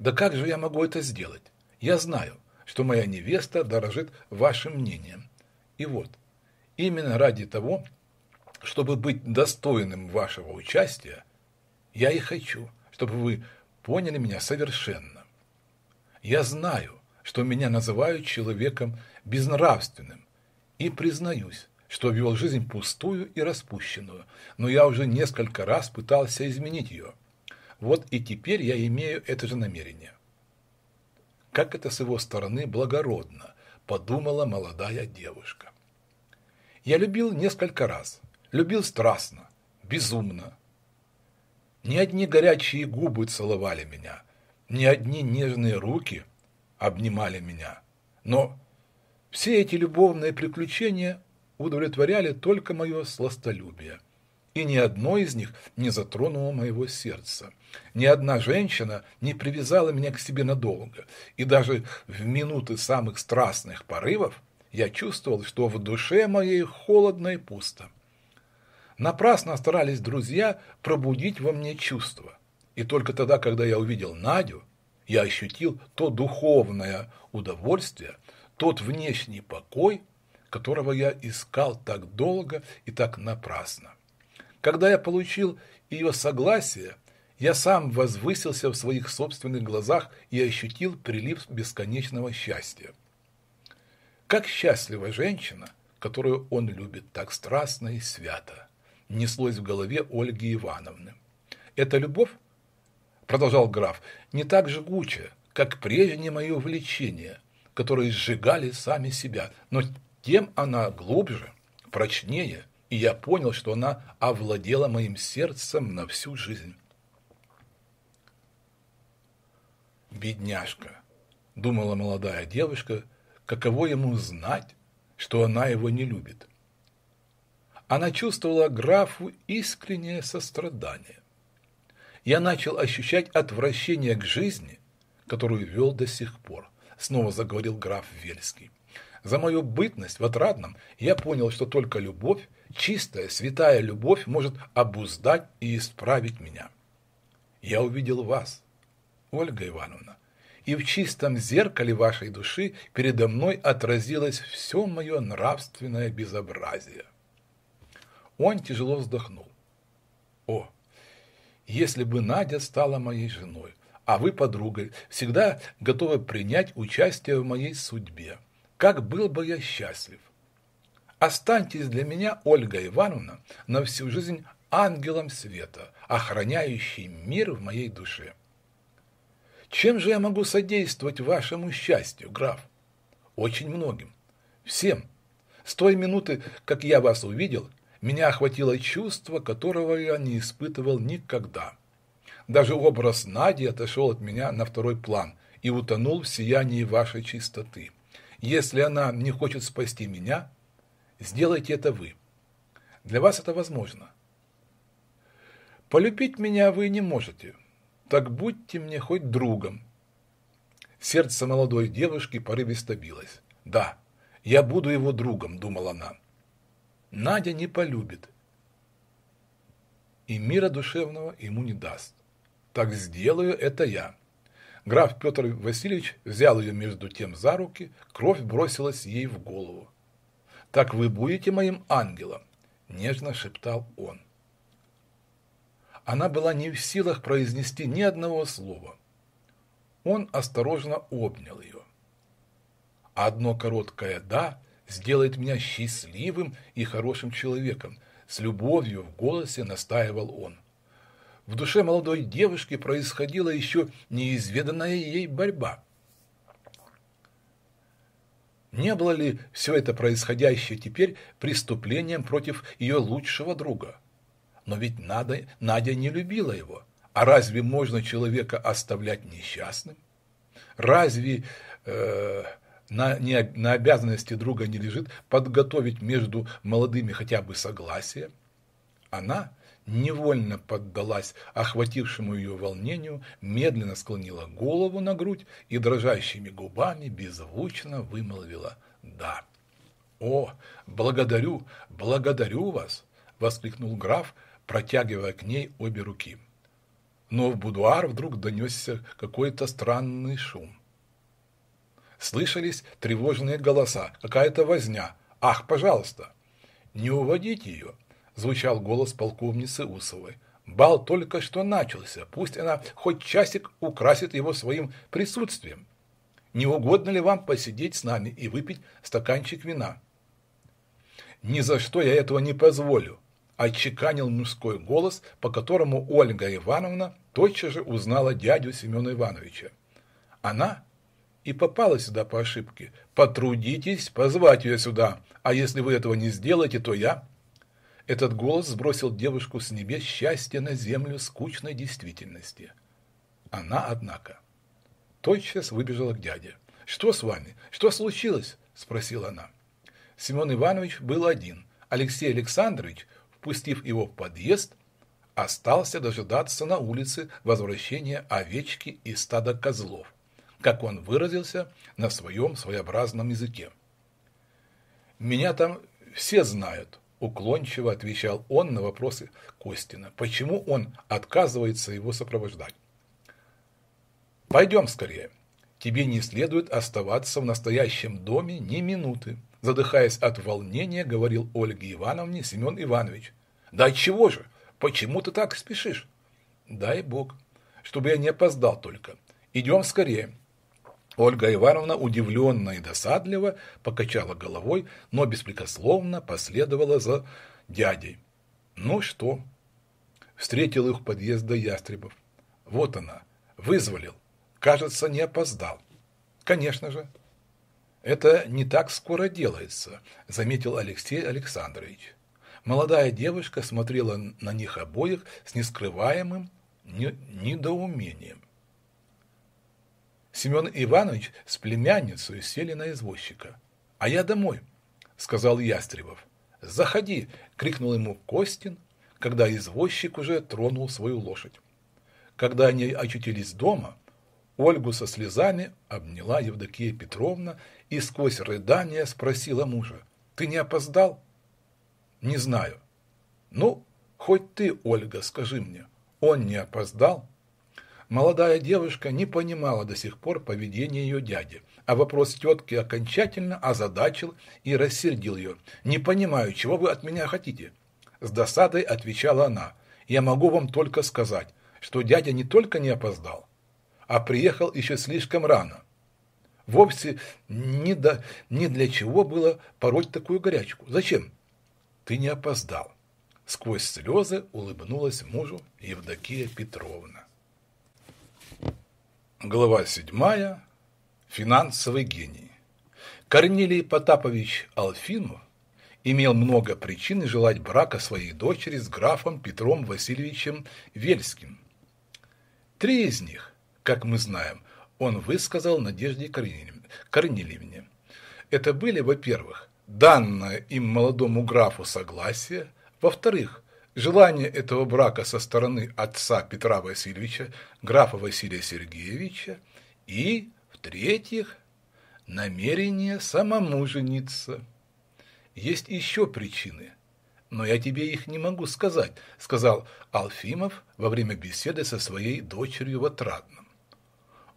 «Да как же я могу это сделать? Я знаю, что моя невеста дорожит вашим мнением. И вот, Именно ради того, чтобы быть достойным вашего участия, я и хочу, чтобы вы поняли меня совершенно. Я знаю, что меня называют человеком безнравственным, и признаюсь, что вел жизнь пустую и распущенную, но я уже несколько раз пытался изменить ее. Вот и теперь я имею это же намерение. Как это с его стороны благородно, подумала молодая девушка. Я любил несколько раз. Любил страстно, безумно. Ни одни горячие губы целовали меня, ни одни нежные руки обнимали меня. Но все эти любовные приключения удовлетворяли только мое сластолюбие. И ни одно из них не затронуло моего сердца. Ни одна женщина не привязала меня к себе надолго. И даже в минуты самых страстных порывов я чувствовал, что в душе моей холодно и пусто. Напрасно старались друзья пробудить во мне чувства. И только тогда, когда я увидел Надю, я ощутил то духовное удовольствие, тот внешний покой, которого я искал так долго и так напрасно. Когда я получил ее согласие, я сам возвысился в своих собственных глазах и ощутил прилив бесконечного счастья. Как счастлива женщина, которую он любит так страстно и свято, неслось в голове Ольги Ивановны. «Эта любовь, — продолжал граф, — не так жгуча, как прежние мои увлечения, которые сжигали сами себя, но тем она глубже, прочнее, и я понял, что она овладела моим сердцем на всю жизнь. «Бедняжка», — думала молодая девушка, Каково ему знать, что она его не любит? Она чувствовала графу искреннее сострадание. Я начал ощущать отвращение к жизни, которую вел до сих пор, снова заговорил граф Вельский. За мою бытность в отрадном я понял, что только любовь, чистая, святая любовь может обуздать и исправить меня. Я увидел вас, Ольга Ивановна, и в чистом зеркале вашей души передо мной отразилось все мое нравственное безобразие. Он тяжело вздохнул. О, если бы Надя стала моей женой, а вы подругой, всегда готова принять участие в моей судьбе. Как был бы я счастлив. Останьтесь для меня, Ольга Ивановна, на всю жизнь ангелом света, охраняющий мир в моей душе. Чем же я могу содействовать вашему счастью, граф? Очень многим. Всем. С той минуты, как я вас увидел, меня охватило чувство, которого я не испытывал никогда. Даже образ Нади отошел от меня на второй план и утонул в сиянии вашей чистоты. Если она не хочет спасти меня, сделайте это вы. Для вас это возможно. Полюбить меня вы не можете, так будьте мне хоть другом. Сердце молодой девушки порывисто билось. Да, я буду его другом, думала она. Надя не полюбит. И мира душевного ему не даст. Так сделаю это я. Граф Петр Васильевич взял ее между тем за руки, кровь бросилась ей в голову. «Так вы будете моим ангелом?» – нежно шептал он она была не в силах произнести ни одного слова. Он осторожно обнял ее. «Одно короткое «да» сделает меня счастливым и хорошим человеком», с любовью в голосе настаивал он. В душе молодой девушки происходила еще неизведанная ей борьба. Не было ли все это происходящее теперь преступлением против ее лучшего друга? но ведь Надя, Надя не любила его. А разве можно человека оставлять несчастным? Разве э, на, не, на обязанности друга не лежит подготовить между молодыми хотя бы согласие? Она невольно поддалась охватившему ее волнению, медленно склонила голову на грудь и дрожащими губами беззвучно вымолвила «да». «О, благодарю, благодарю вас!» — воскликнул граф, протягивая к ней обе руки. Но в будуар вдруг донесся какой-то странный шум. Слышались тревожные голоса, какая-то возня. «Ах, пожалуйста!» «Не уводите ее!» – звучал голос полковницы Усовой. «Бал только что начался. Пусть она хоть часик украсит его своим присутствием. Не угодно ли вам посидеть с нами и выпить стаканчик вина?» «Ни за что я этого не позволю!» Отчеканил мужской голос, по которому Ольга Ивановна тотчас же узнала дядю Семена Ивановича. Она и попала сюда по ошибке. Потрудитесь позвать ее сюда, а если вы этого не сделаете, то я... Этот голос сбросил девушку с небес счастья на землю скучной действительности. Она, однако, тотчас выбежала к дяде. «Что с вами? Что случилось?» – спросила она. Семен Иванович был один. Алексей Александрович впустив его в подъезд, остался дожидаться на улице возвращения овечки и стада козлов, как он выразился на своем своеобразном языке. «Меня там все знают», – уклончиво отвечал он на вопросы Костина, почему он отказывается его сопровождать. «Пойдем скорее. Тебе не следует оставаться в настоящем доме ни минуты», задыхаясь от волнения, говорил Ольге Ивановне Семен Иванович. «Да чего же? Почему ты так спешишь?» «Дай Бог, чтобы я не опоздал только. Идем скорее». Ольга Ивановна удивленно и досадливо покачала головой, но беспрекословно последовала за дядей. «Ну что?» Встретил их подъезда Ястребов. «Вот она, вызволил. Кажется, не опоздал». «Конечно же, это не так скоро делается, заметил Алексей Александрович. Молодая девушка смотрела на них обоих с нескрываемым недоумением. Семен Иванович с племянницей сели на извозчика. «А я домой», — сказал Ястребов. «Заходи!» — крикнул ему Костин, когда извозчик уже тронул свою лошадь. Когда они очутились дома, Ольгу со слезами обняла Евдокия Петровна и сквозь рыдания спросила мужа. «Ты не опоздал?» «Не знаю». «Ну, хоть ты, Ольга, скажи мне, он не опоздал?» Молодая девушка не понимала до сих пор поведения ее дяди, а вопрос тетки окончательно озадачил и рассердил ее. «Не понимаю, чего вы от меня хотите?» С досадой отвечала она. «Я могу вам только сказать, что дядя не только не опоздал, а приехал еще слишком рано. Вовсе ни, до, ни для чего было пороть такую горячку. Зачем? Ты не опоздал. Сквозь слезы улыбнулась мужу Евдокия Петровна. Глава седьмая. Финансовый гений. Корнилий Потапович Алфинов имел много причин желать брака своей дочери с графом Петром Васильевичем Вельским. Три из них как мы знаем, он высказал Надежде Корнильевне. Это были, во-первых, данное им молодому графу согласие, во-вторых, желание этого брака со стороны отца Петра Васильевича, графа Василия Сергеевича, и, в-третьих, намерение самому жениться. Есть еще причины, но я тебе их не могу сказать, сказал Алфимов во время беседы со своей дочерью в, Отрад...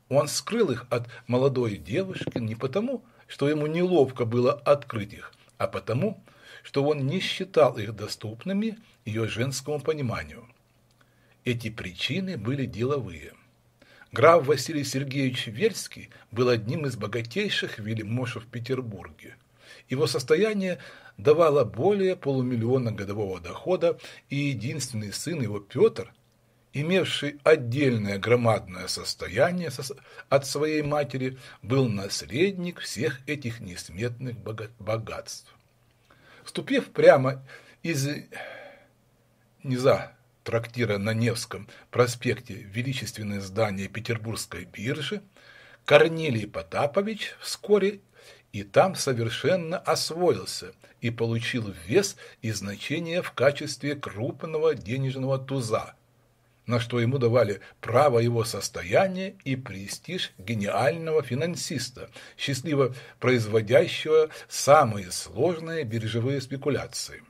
Он скрыл их от молодой девушки не потому, что ему неловко было открыть их, а потому, что он не считал их доступными ее женскому пониманию. Эти причины были деловые. Граф Василий Сергеевич Вельский был одним из богатейших вельмож в Петербурге. Его состояние давало более полумиллиона годового дохода, и единственный сын его Петр имевший отдельное громадное состояние от своей матери, был наследник всех этих несметных богатств. Вступив прямо из низа трактира на Невском проспекте в величественное здание Петербургской биржи, Корнилий Потапович вскоре и там совершенно освоился и получил вес и значение в качестве крупного денежного туза – на что ему давали право его состояния и престиж гениального финансиста, счастливо производящего самые сложные биржевые спекуляции.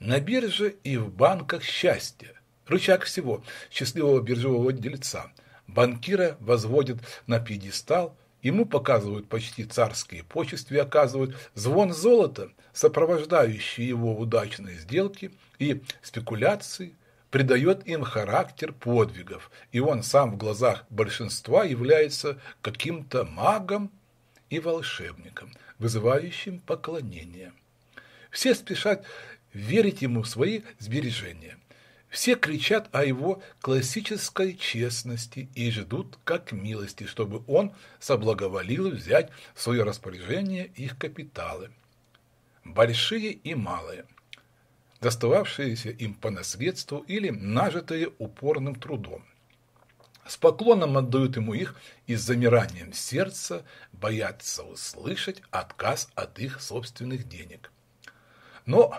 На бирже и в банках счастье, рычаг всего счастливого биржевого дельца. Банкира возводят на пьедестал, ему показывают почти царские почести, оказывают звон золота, сопровождающий его удачные сделки и спекуляции – придает им характер подвигов, и он сам в глазах большинства является каким-то магом и волшебником, вызывающим поклонение. Все спешат верить ему в свои сбережения. Все кричат о его классической честности и ждут как милости, чтобы он соблаговолил взять в свое распоряжение их капиталы. Большие и малые – достававшиеся им по наследству или нажитые упорным трудом. С поклоном отдают ему их и с замиранием сердца боятся услышать отказ от их собственных денег. Но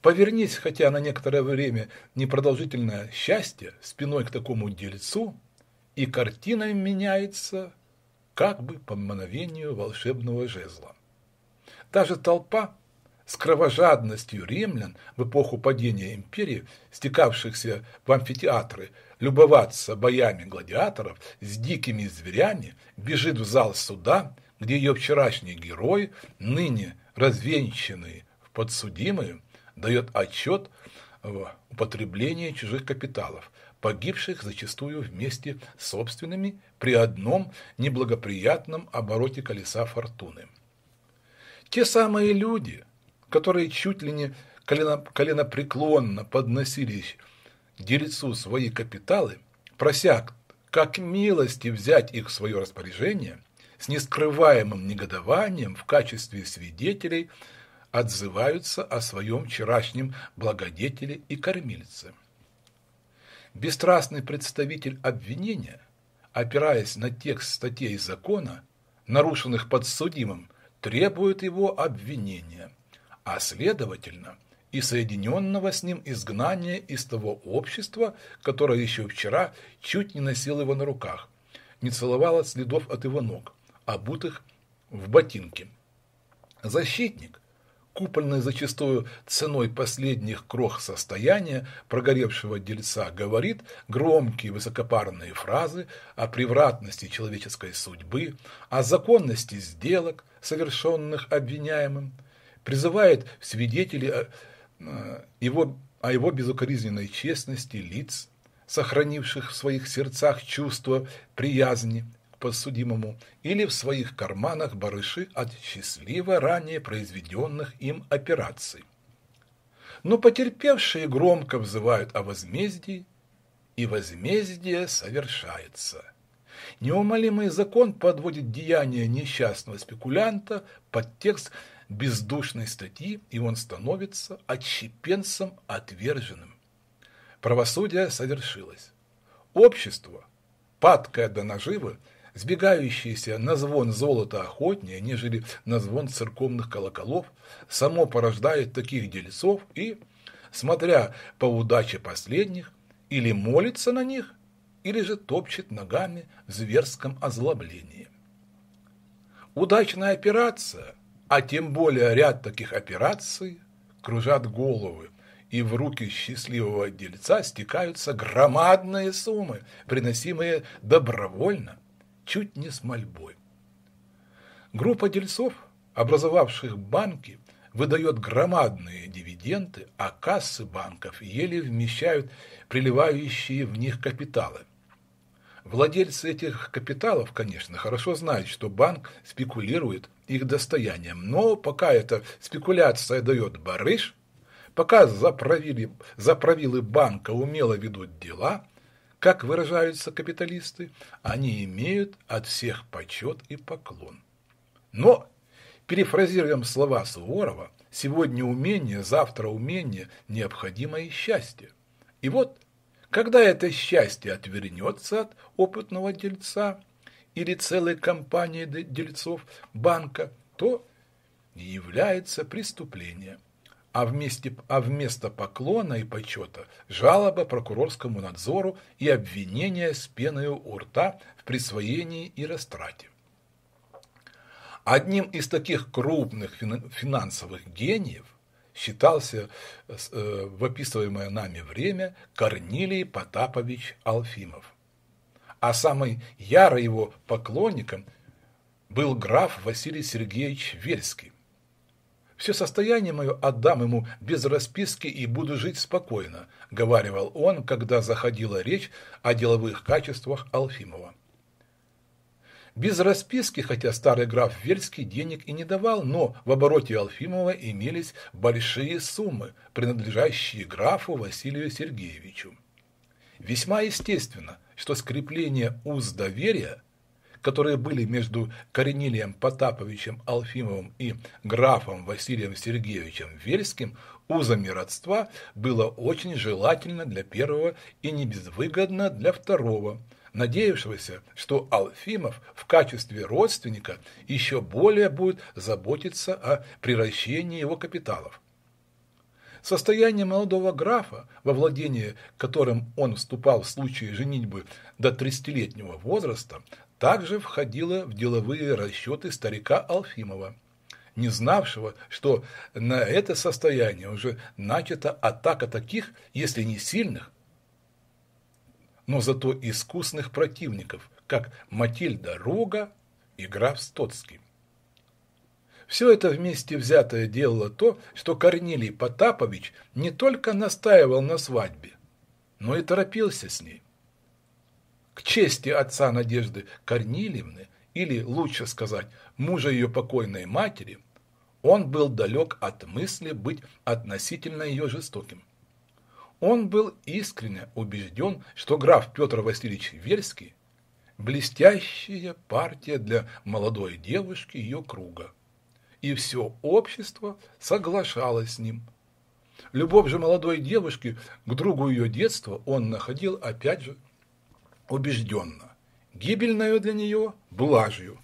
повернись, хотя на некоторое время непродолжительное счастье, спиной к такому дельцу, и картина меняется как бы по мгновению волшебного жезла. Та же толпа, с кровожадностью римлян в эпоху падения империи, стекавшихся в амфитеатры, любоваться боями гладиаторов с дикими зверями, бежит в зал суда, где ее вчерашний герой, ныне развенчанный в подсудимые, дает отчет в употреблении чужих капиталов, погибших зачастую вместе с собственными при одном неблагоприятном обороте колеса фортуны. Те самые люди – которые чуть ли не колено, коленопреклонно подносились дельцу свои капиталы, прося как милости взять их в свое распоряжение, с нескрываемым негодованием в качестве свидетелей отзываются о своем вчерашнем благодетеле и кормильце. Бесстрастный представитель обвинения, опираясь на текст статей закона, нарушенных подсудимым, требует его обвинения – а следовательно и соединенного с ним изгнания из того общества, которое еще вчера чуть не носило его на руках, не целовало следов от его ног, обутых в ботинки. Защитник, купольный зачастую ценой последних крох состояния прогоревшего дельца, говорит громкие высокопарные фразы о превратности человеческой судьбы, о законности сделок, совершенных обвиняемым, призывает свидетелей э, его, о его безукоризненной честности лиц, сохранивших в своих сердцах чувство приязни к подсудимому, или в своих карманах барыши от счастливо ранее произведенных им операций. Но потерпевшие громко взывают о возмездии, и возмездие совершается. Неумолимый закон подводит деяние несчастного спекулянта под текст бездушной статьи, и он становится отщепенцем отверженным. Правосудие совершилось. Общество, падкое до наживы, сбегающееся на звон золота охотнее, нежели на звон церковных колоколов, само порождает таких дельцов и, смотря по удаче последних, или молится на них, или же топчет ногами в зверском озлоблении. Удачная операция – а тем более ряд таких операций, кружат головы, и в руки счастливого дельца стекаются громадные суммы, приносимые добровольно, чуть не с мольбой. Группа дельцов, образовавших банки, выдает громадные дивиденды, а кассы банков еле вмещают приливающие в них капиталы. Владельцы этих капиталов, конечно, хорошо знают, что банк спекулирует их достоянием, но пока эта спекуляция дает барыш, пока заправили, заправилы банка умело ведут дела, как выражаются капиталисты, они имеют от всех почет и поклон. Но, перефразируем слова Суворова, сегодня умение, завтра умение, необходимое счастье. И вот когда это счастье отвернется от опытного дельца или целой компании дельцов банка, то является преступлением. А, вместе, а вместо поклона и почета – жалоба прокурорскому надзору и обвинение с пеной у рта в присвоении и растрате. Одним из таких крупных финансовых гениев считался э, э, в описываемое нами время Корнилий Потапович Алфимов. А самый ярый его поклонником был граф Василий Сергеевич Вельский. «Все состояние мое отдам ему без расписки и буду жить спокойно», – говаривал он, когда заходила речь о деловых качествах Алфимова. Без расписки, хотя старый граф Вельский денег и не давал, но в обороте Алфимова имелись большие суммы, принадлежащие графу Василию Сергеевичу. Весьма естественно, что скрепление уз доверия, которые были между Коренилием Потаповичем Алфимовым и графом Василием Сергеевичем Вельским, узами родства, было очень желательно для первого и небезвыгодно для второго – надеявшегося, что Алфимов в качестве родственника еще более будет заботиться о приращении его капиталов. Состояние молодого графа, во владение которым он вступал в случае женитьбы до 30-летнего возраста, также входило в деловые расчеты старика Алфимова, не знавшего, что на это состояние уже начата атака таких, если не сильных, но зато искусных противников, как Матильда Рога и граф Стоцкий. Все это вместе взятое делало то, что Корнилий Потапович не только настаивал на свадьбе, но и торопился с ней. К чести отца Надежды Корнилевны, или, лучше сказать, мужа ее покойной матери, он был далек от мысли быть относительно ее жестоким. Он был искренне убежден, что граф Петр Васильевич Вельский – блестящая партия для молодой девушки ее круга. И все общество соглашалось с ним. Любовь же молодой девушки к другу ее детства он находил, опять же, убежденно, гибельную для нее блажью.